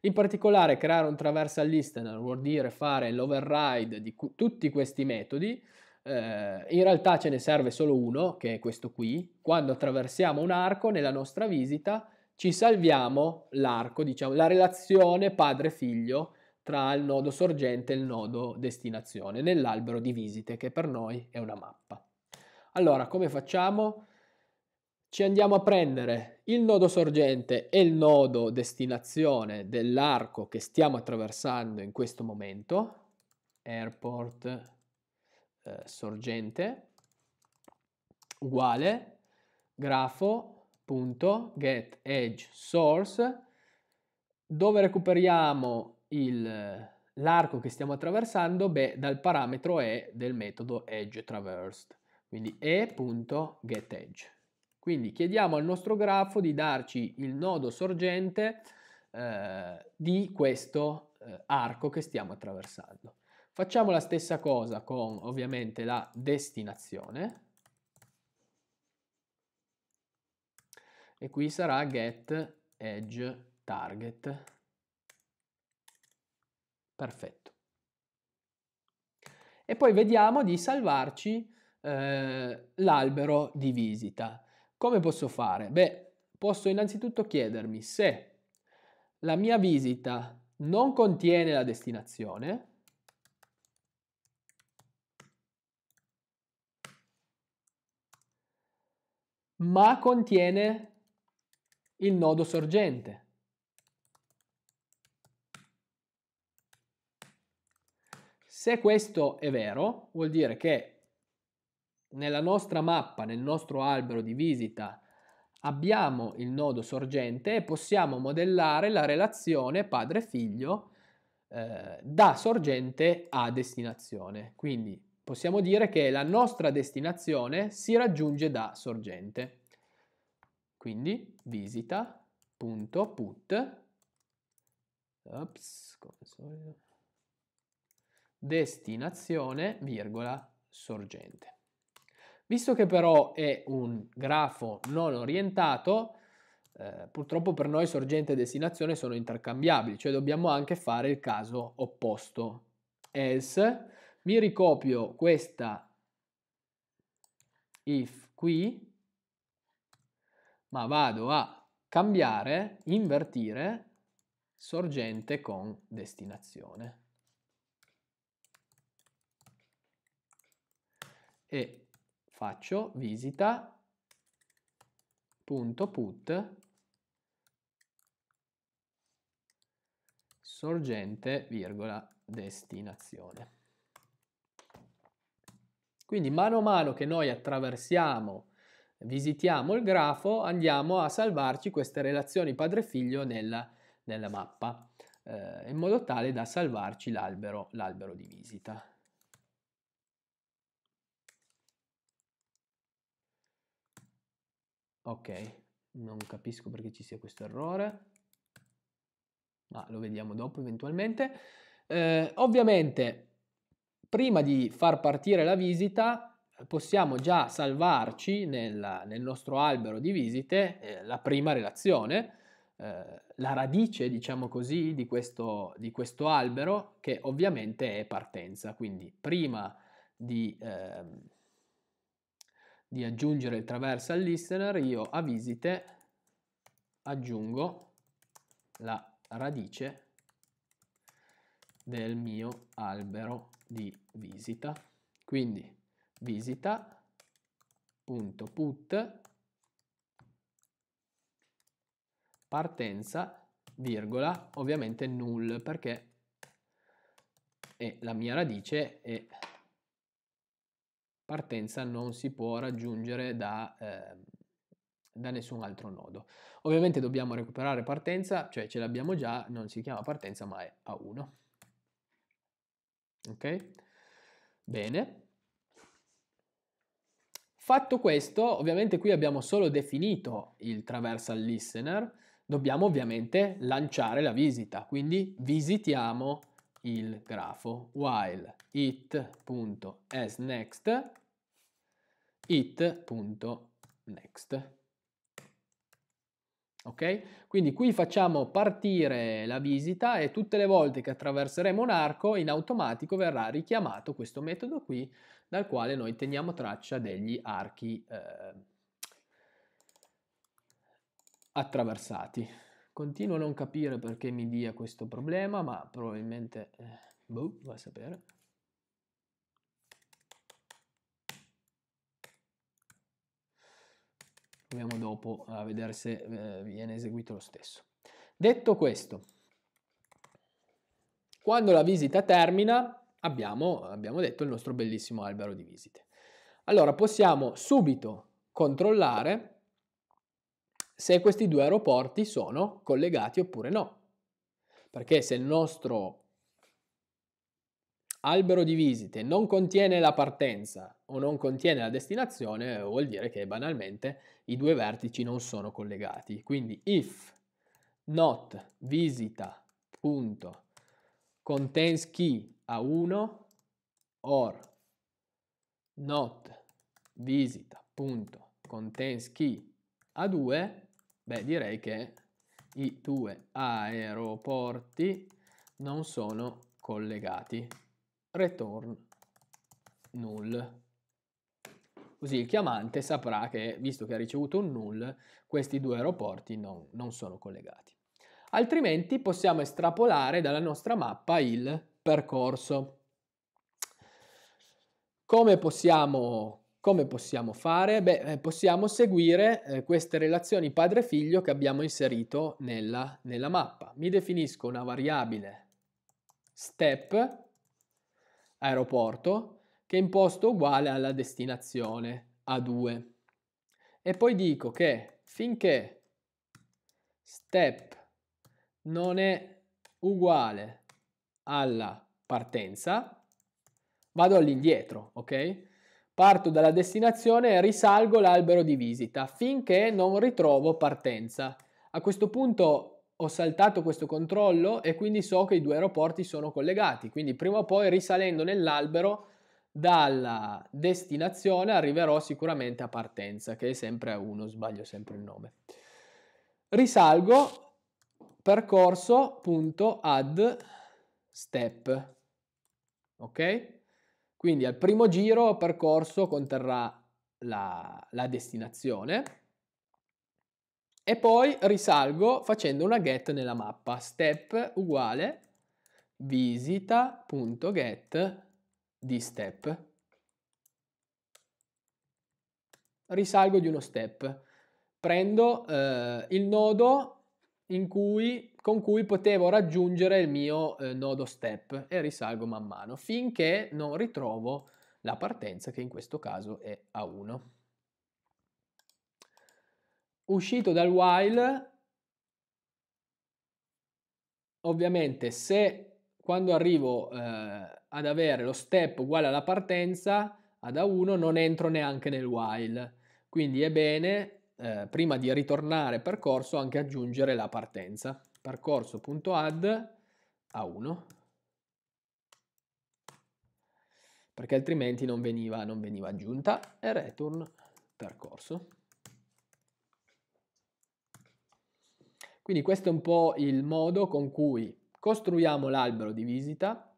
In particolare creare un traversal listener vuol dire fare l'override di cu- tutti questi metodi, eh, in realtà ce ne serve solo uno, che è questo qui. Quando attraversiamo un arco nella nostra visita ci salviamo l'arco, diciamo, la relazione padre-figlio tra il nodo sorgente e il nodo destinazione nell'albero di visite che per noi è una mappa. Allora, come facciamo? ci andiamo a prendere il nodo sorgente e il nodo destinazione dell'arco che stiamo attraversando in questo momento, airport eh, sorgente, uguale grafo.getEdgeSource, dove recuperiamo l'arco che stiamo attraversando? Beh, dal parametro e del metodo edgeTraversed, quindi e.getEdge. Quindi chiediamo al nostro grafo di darci il nodo sorgente eh, di questo eh, arco che stiamo attraversando. Facciamo la stessa cosa con ovviamente la destinazione e qui sarà get edge target. Perfetto. E poi vediamo di salvarci eh, l'albero di visita. Come posso fare? Beh, posso innanzitutto chiedermi se la mia visita non contiene la destinazione, ma contiene il nodo sorgente. Se questo è vero, vuol dire che nella nostra mappa, nel nostro albero di visita, abbiamo il nodo sorgente e possiamo modellare la relazione padre-figlio eh, da sorgente a destinazione. Quindi possiamo dire che la nostra destinazione si raggiunge da sorgente. Quindi visita.put ops, destinazione virgola sorgente. Visto che però è un grafo non orientato, eh, purtroppo per noi sorgente e destinazione sono intercambiabili, cioè dobbiamo anche fare il caso opposto. Else, mi ricopio questa if qui, ma vado a cambiare, invertire sorgente con destinazione. E faccio visita.put sorgente virgola destinazione. Quindi mano a mano che noi attraversiamo, visitiamo il grafo, andiamo a salvarci queste relazioni padre-figlio nella, nella, mappa, eh, in modo tale da salvarci l'albero di visita. ok non capisco perché ci sia questo errore ma lo vediamo dopo eventualmente eh, ovviamente prima di far partire la visita possiamo già salvarci nella, nel nostro albero di visite eh, la prima relazione eh, la radice diciamo così di questo, di questo albero che ovviamente è partenza quindi prima di ehm, di aggiungere il traversal listener, io a visite aggiungo la radice del mio albero di visita. Quindi visita.put partenza, virgola, ovviamente null perché è la mia radice e partenza non si può raggiungere da, eh, da nessun altro nodo. Ovviamente dobbiamo recuperare partenza, cioè ce l'abbiamo già, non si chiama partenza ma è A1. Ok? Bene. Fatto questo, ovviamente qui abbiamo solo definito il traversal listener, dobbiamo ovviamente lanciare la visita, quindi visitiamo il grafo while it.asNext it.next. Ok? Quindi qui facciamo partire la visita e tutte le volte che attraverseremo un arco in automatico verrà richiamato questo metodo qui dal quale noi teniamo traccia degli archi eh, attraversati. Continuo a non capire perché mi dia questo problema, ma probabilmente... Eh, boh, va a sapere. Proviamo dopo a vedere se eh, viene eseguito lo stesso. Detto questo, quando la visita termina abbiamo, abbiamo detto il nostro bellissimo albero di visite. Allora possiamo subito controllare se questi due aeroporti sono collegati oppure no. Perché se il nostro albero di visite non contiene la partenza o non contiene la destinazione, vuol dire che banalmente i due vertici non sono collegati. Quindi if not visita punto key a 1 or not visita punto contains key a2, beh direi che i due aeroporti non sono collegati. Return null. Così il chiamante saprà che, visto che ha ricevuto un null, questi due aeroporti non, non sono collegati. Altrimenti possiamo estrapolare dalla nostra mappa il percorso. Come possiamo come possiamo fare? Beh, eh, possiamo seguire eh, queste relazioni padre-figlio che abbiamo inserito nella, nella mappa. Mi definisco una variabile step aeroporto che imposto uguale alla destinazione A2 e poi dico che finché step non è uguale alla partenza vado all'indietro, ok? Parto dalla destinazione e risalgo l'albero di visita finché non ritrovo partenza. A questo punto ho saltato questo controllo e quindi so che i due aeroporti sono collegati, quindi prima o poi risalendo nell'albero dalla destinazione arriverò sicuramente a partenza, che è sempre a 1, sbaglio sempre il nome. Risalgo percorso.add step, ok? Quindi al primo giro percorso conterrà la, la destinazione e poi risalgo facendo una get nella mappa step uguale visita.get di step. Risalgo di uno step. Prendo eh, il nodo in cui con cui potevo raggiungere il mio eh, nodo step e risalgo man mano finché non ritrovo la partenza che in questo caso è A1. Uscito dal while, ovviamente se quando arrivo eh, ad avere lo step uguale alla partenza ad A1 non entro neanche nel while, quindi è bene eh, prima di ritornare percorso anche aggiungere la partenza percorso.add a 1 perché altrimenti non veniva, non veniva aggiunta e return percorso. Quindi questo è un po' il modo con cui costruiamo l'albero di visita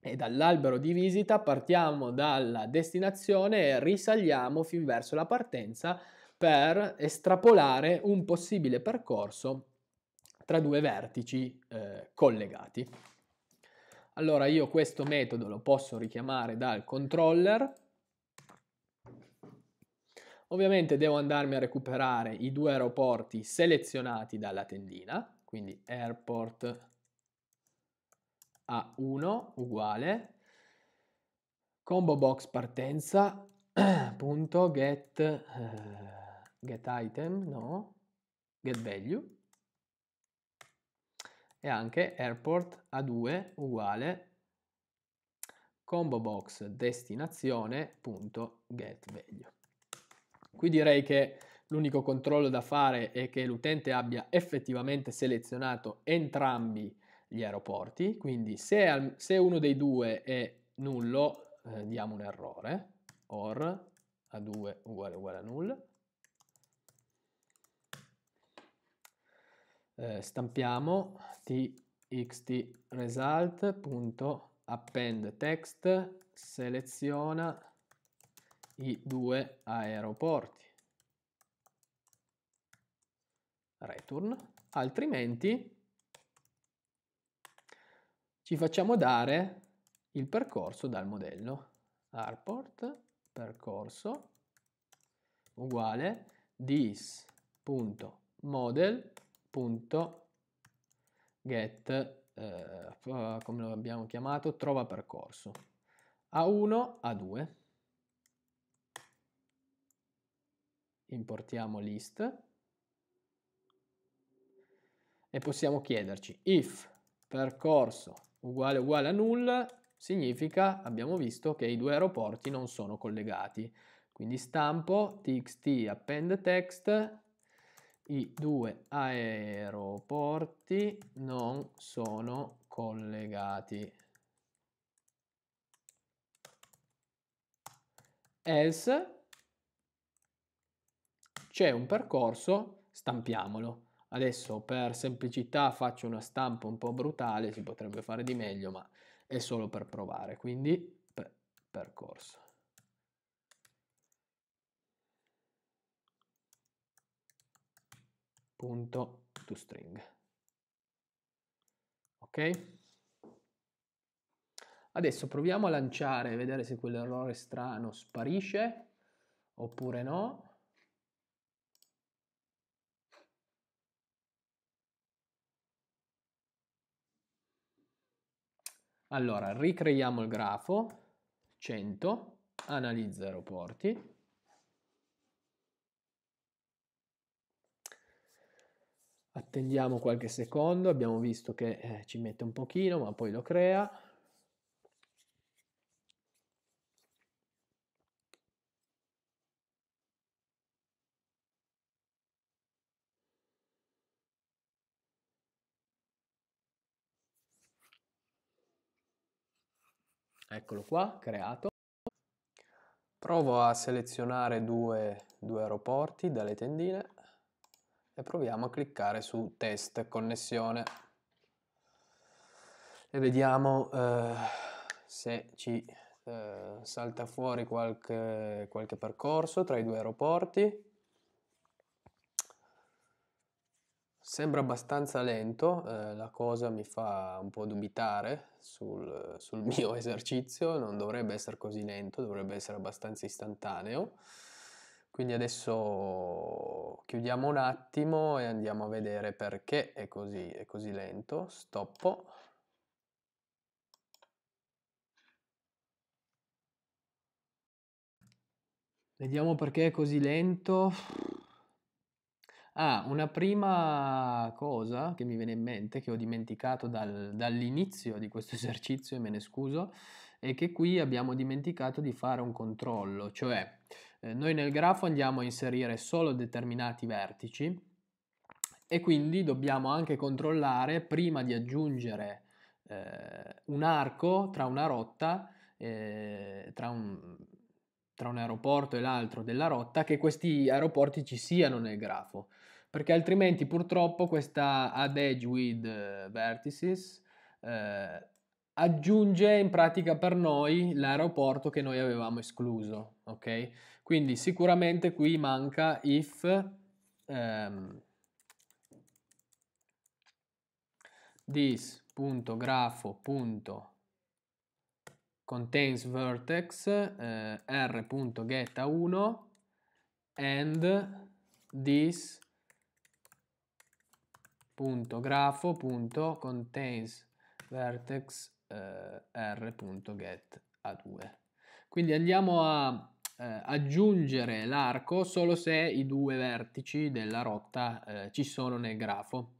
e dall'albero di visita partiamo dalla destinazione e risaliamo fin verso la partenza per estrapolare un possibile percorso tra due vertici eh, collegati. Allora io questo metodo lo posso richiamare dal controller. Ovviamente devo andarmi a recuperare i due aeroporti selezionati dalla tendina, quindi airport A1 uguale combo box partenza punto get, uh, get item, no, get value e anche airport A2 uguale combo box destinazione.getValue. Qui direi che l'unico controllo da fare è che l'utente abbia effettivamente selezionato entrambi gli aeroporti, quindi se, se uno dei due è nullo eh, diamo un errore, or a2 uguale uguale a null, eh, stampiamo txtresult.appendText seleziona i due aeroporti return altrimenti ci facciamo dare il percorso dal modello airport percorso uguale this.model punto get eh, come lo abbiamo chiamato trova percorso a1 a2 importiamo list e possiamo chiederci if percorso uguale uguale a null significa abbiamo visto che i due aeroporti non sono collegati quindi stampo txt append text i due aeroporti non sono collegati. Else c'è un percorso, stampiamolo. Adesso per semplicità faccio una stampa un po' brutale, si potrebbe fare di meglio, ma è solo per provare, quindi per percorso. punto toString. Ok? Adesso proviamo a lanciare e vedere se quell'errore strano sparisce oppure no. Allora, ricreiamo il grafo, 100, analizza aeroporti, attendiamo qualche secondo, abbiamo visto che eh, ci mette un pochino ma poi lo crea. Eccolo qua, creato. Provo a selezionare due, due aeroporti dalle tendine e proviamo a cliccare su test connessione e vediamo eh, se ci eh, salta fuori qualche, qualche percorso tra i due aeroporti Sembra abbastanza lento, eh, la cosa mi fa un po' dubitare sul, sul mio esercizio, non dovrebbe essere così lento, dovrebbe essere abbastanza istantaneo. Quindi adesso chiudiamo un attimo e andiamo a vedere perché è così, è così lento. Stoppo. Vediamo perché è così lento. Ah, una prima cosa che mi viene in mente, che ho dimenticato dal, dall'inizio di questo esercizio e me ne scuso, è che qui abbiamo dimenticato di fare un controllo, cioè eh, noi nel grafo andiamo a inserire solo determinati vertici e quindi dobbiamo anche controllare prima di aggiungere eh, un arco tra una rotta, eh, tra, un, tra un aeroporto e l'altro della rotta, che questi aeroporti ci siano nel grafo, perché altrimenti purtroppo questa add edge with eh, vertices eh, aggiunge in pratica per noi l'aeroporto che noi avevamo escluso, ok? Quindi sicuramente qui manca if ehm, this.grafo.com vertex eh, r.geta1 and this.grafo.contains vertex eh, r.get a2 quindi andiamo a eh, aggiungere l'arco solo se i due vertici della rotta eh, ci sono nel grafo.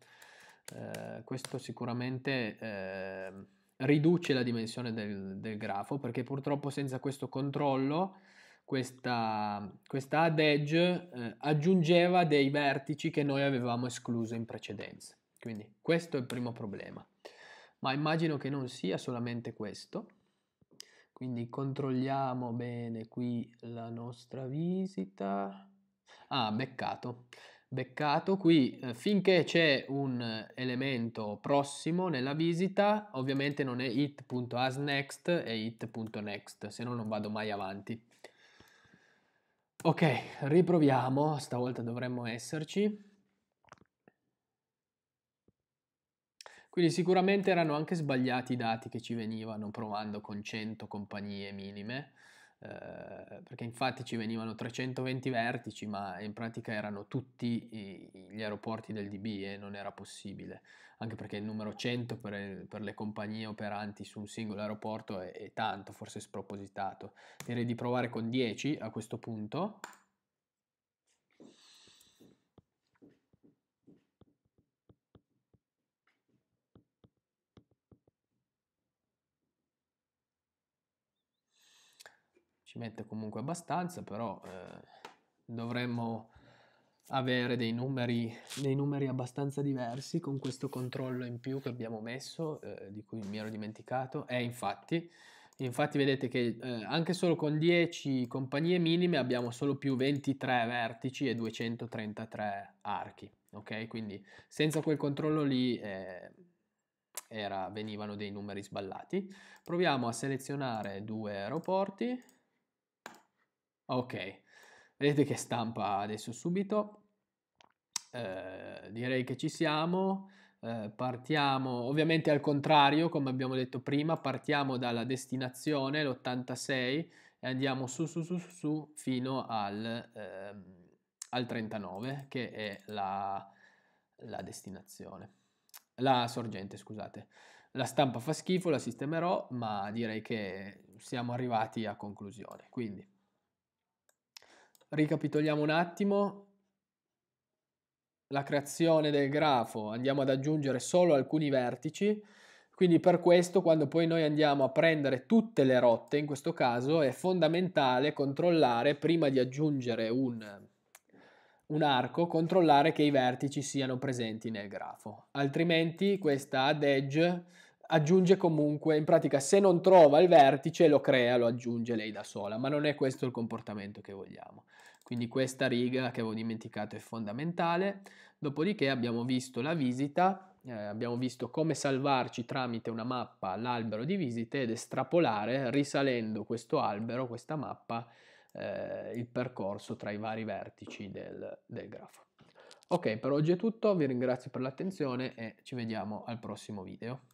Eh, questo sicuramente eh, riduce la dimensione del, del, grafo perché purtroppo senza questo controllo questa, questa add edge eh, aggiungeva dei vertici che noi avevamo escluso in precedenza. Quindi questo è il primo problema. Ma immagino che non sia solamente questo quindi controlliamo bene qui la nostra visita ah beccato beccato qui eh, finché c'è un eh, elemento prossimo nella visita ovviamente non è it.asNext è it.next se no non vado mai avanti ok riproviamo stavolta dovremmo esserci Quindi sicuramente erano anche sbagliati i dati che ci venivano provando con 100 compagnie minime, eh, perché infatti ci venivano 320 vertici, ma in pratica erano tutti i, gli aeroporti del DB e non era possibile, anche perché il numero 100 per, per le compagnie operanti su un singolo aeroporto è, è tanto, forse spropositato. Direi di provare con 10 a questo punto. ci mette comunque abbastanza, però eh, dovremmo avere dei numeri, dei numeri, abbastanza diversi con questo controllo in più che abbiamo messo, eh, di cui mi ero dimenticato, e eh, infatti, infatti vedete che eh, anche solo con 10 compagnie minime abbiamo solo più 23 vertici e 233 archi, ok? Quindi senza quel controllo lì eh, era, venivano dei numeri sballati. Proviamo a selezionare due aeroporti, Ok, vedete che stampa adesso subito. Eh, direi che ci siamo. Eh, partiamo ovviamente al contrario, come abbiamo detto prima, partiamo dalla destinazione, l'86, e andiamo su su su su fino al, ehm, al 39, che è la, la destinazione. La sorgente, scusate. La stampa fa schifo, la sistemerò, ma direi che siamo arrivati a conclusione. Quindi Ricapitoliamo un attimo. La creazione del grafo andiamo ad aggiungere solo alcuni vertici, quindi per questo quando poi noi andiamo a prendere tutte le rotte, in questo caso è fondamentale controllare prima di aggiungere un, un arco, controllare che i vertici siano presenti nel grafo, altrimenti questa ad edge aggiunge comunque, in pratica se non trova il vertice lo crea, lo aggiunge lei da sola, ma non è questo il comportamento che vogliamo. Quindi questa riga che avevo dimenticato è fondamentale. Dopodiché abbiamo visto la visita, eh, abbiamo visto come salvarci tramite una mappa l'albero di visite ed estrapolare risalendo questo albero, questa mappa, eh, il percorso tra i vari vertici del, del grafo. Ok, per oggi è tutto, vi ringrazio per l'attenzione e ci vediamo al prossimo video.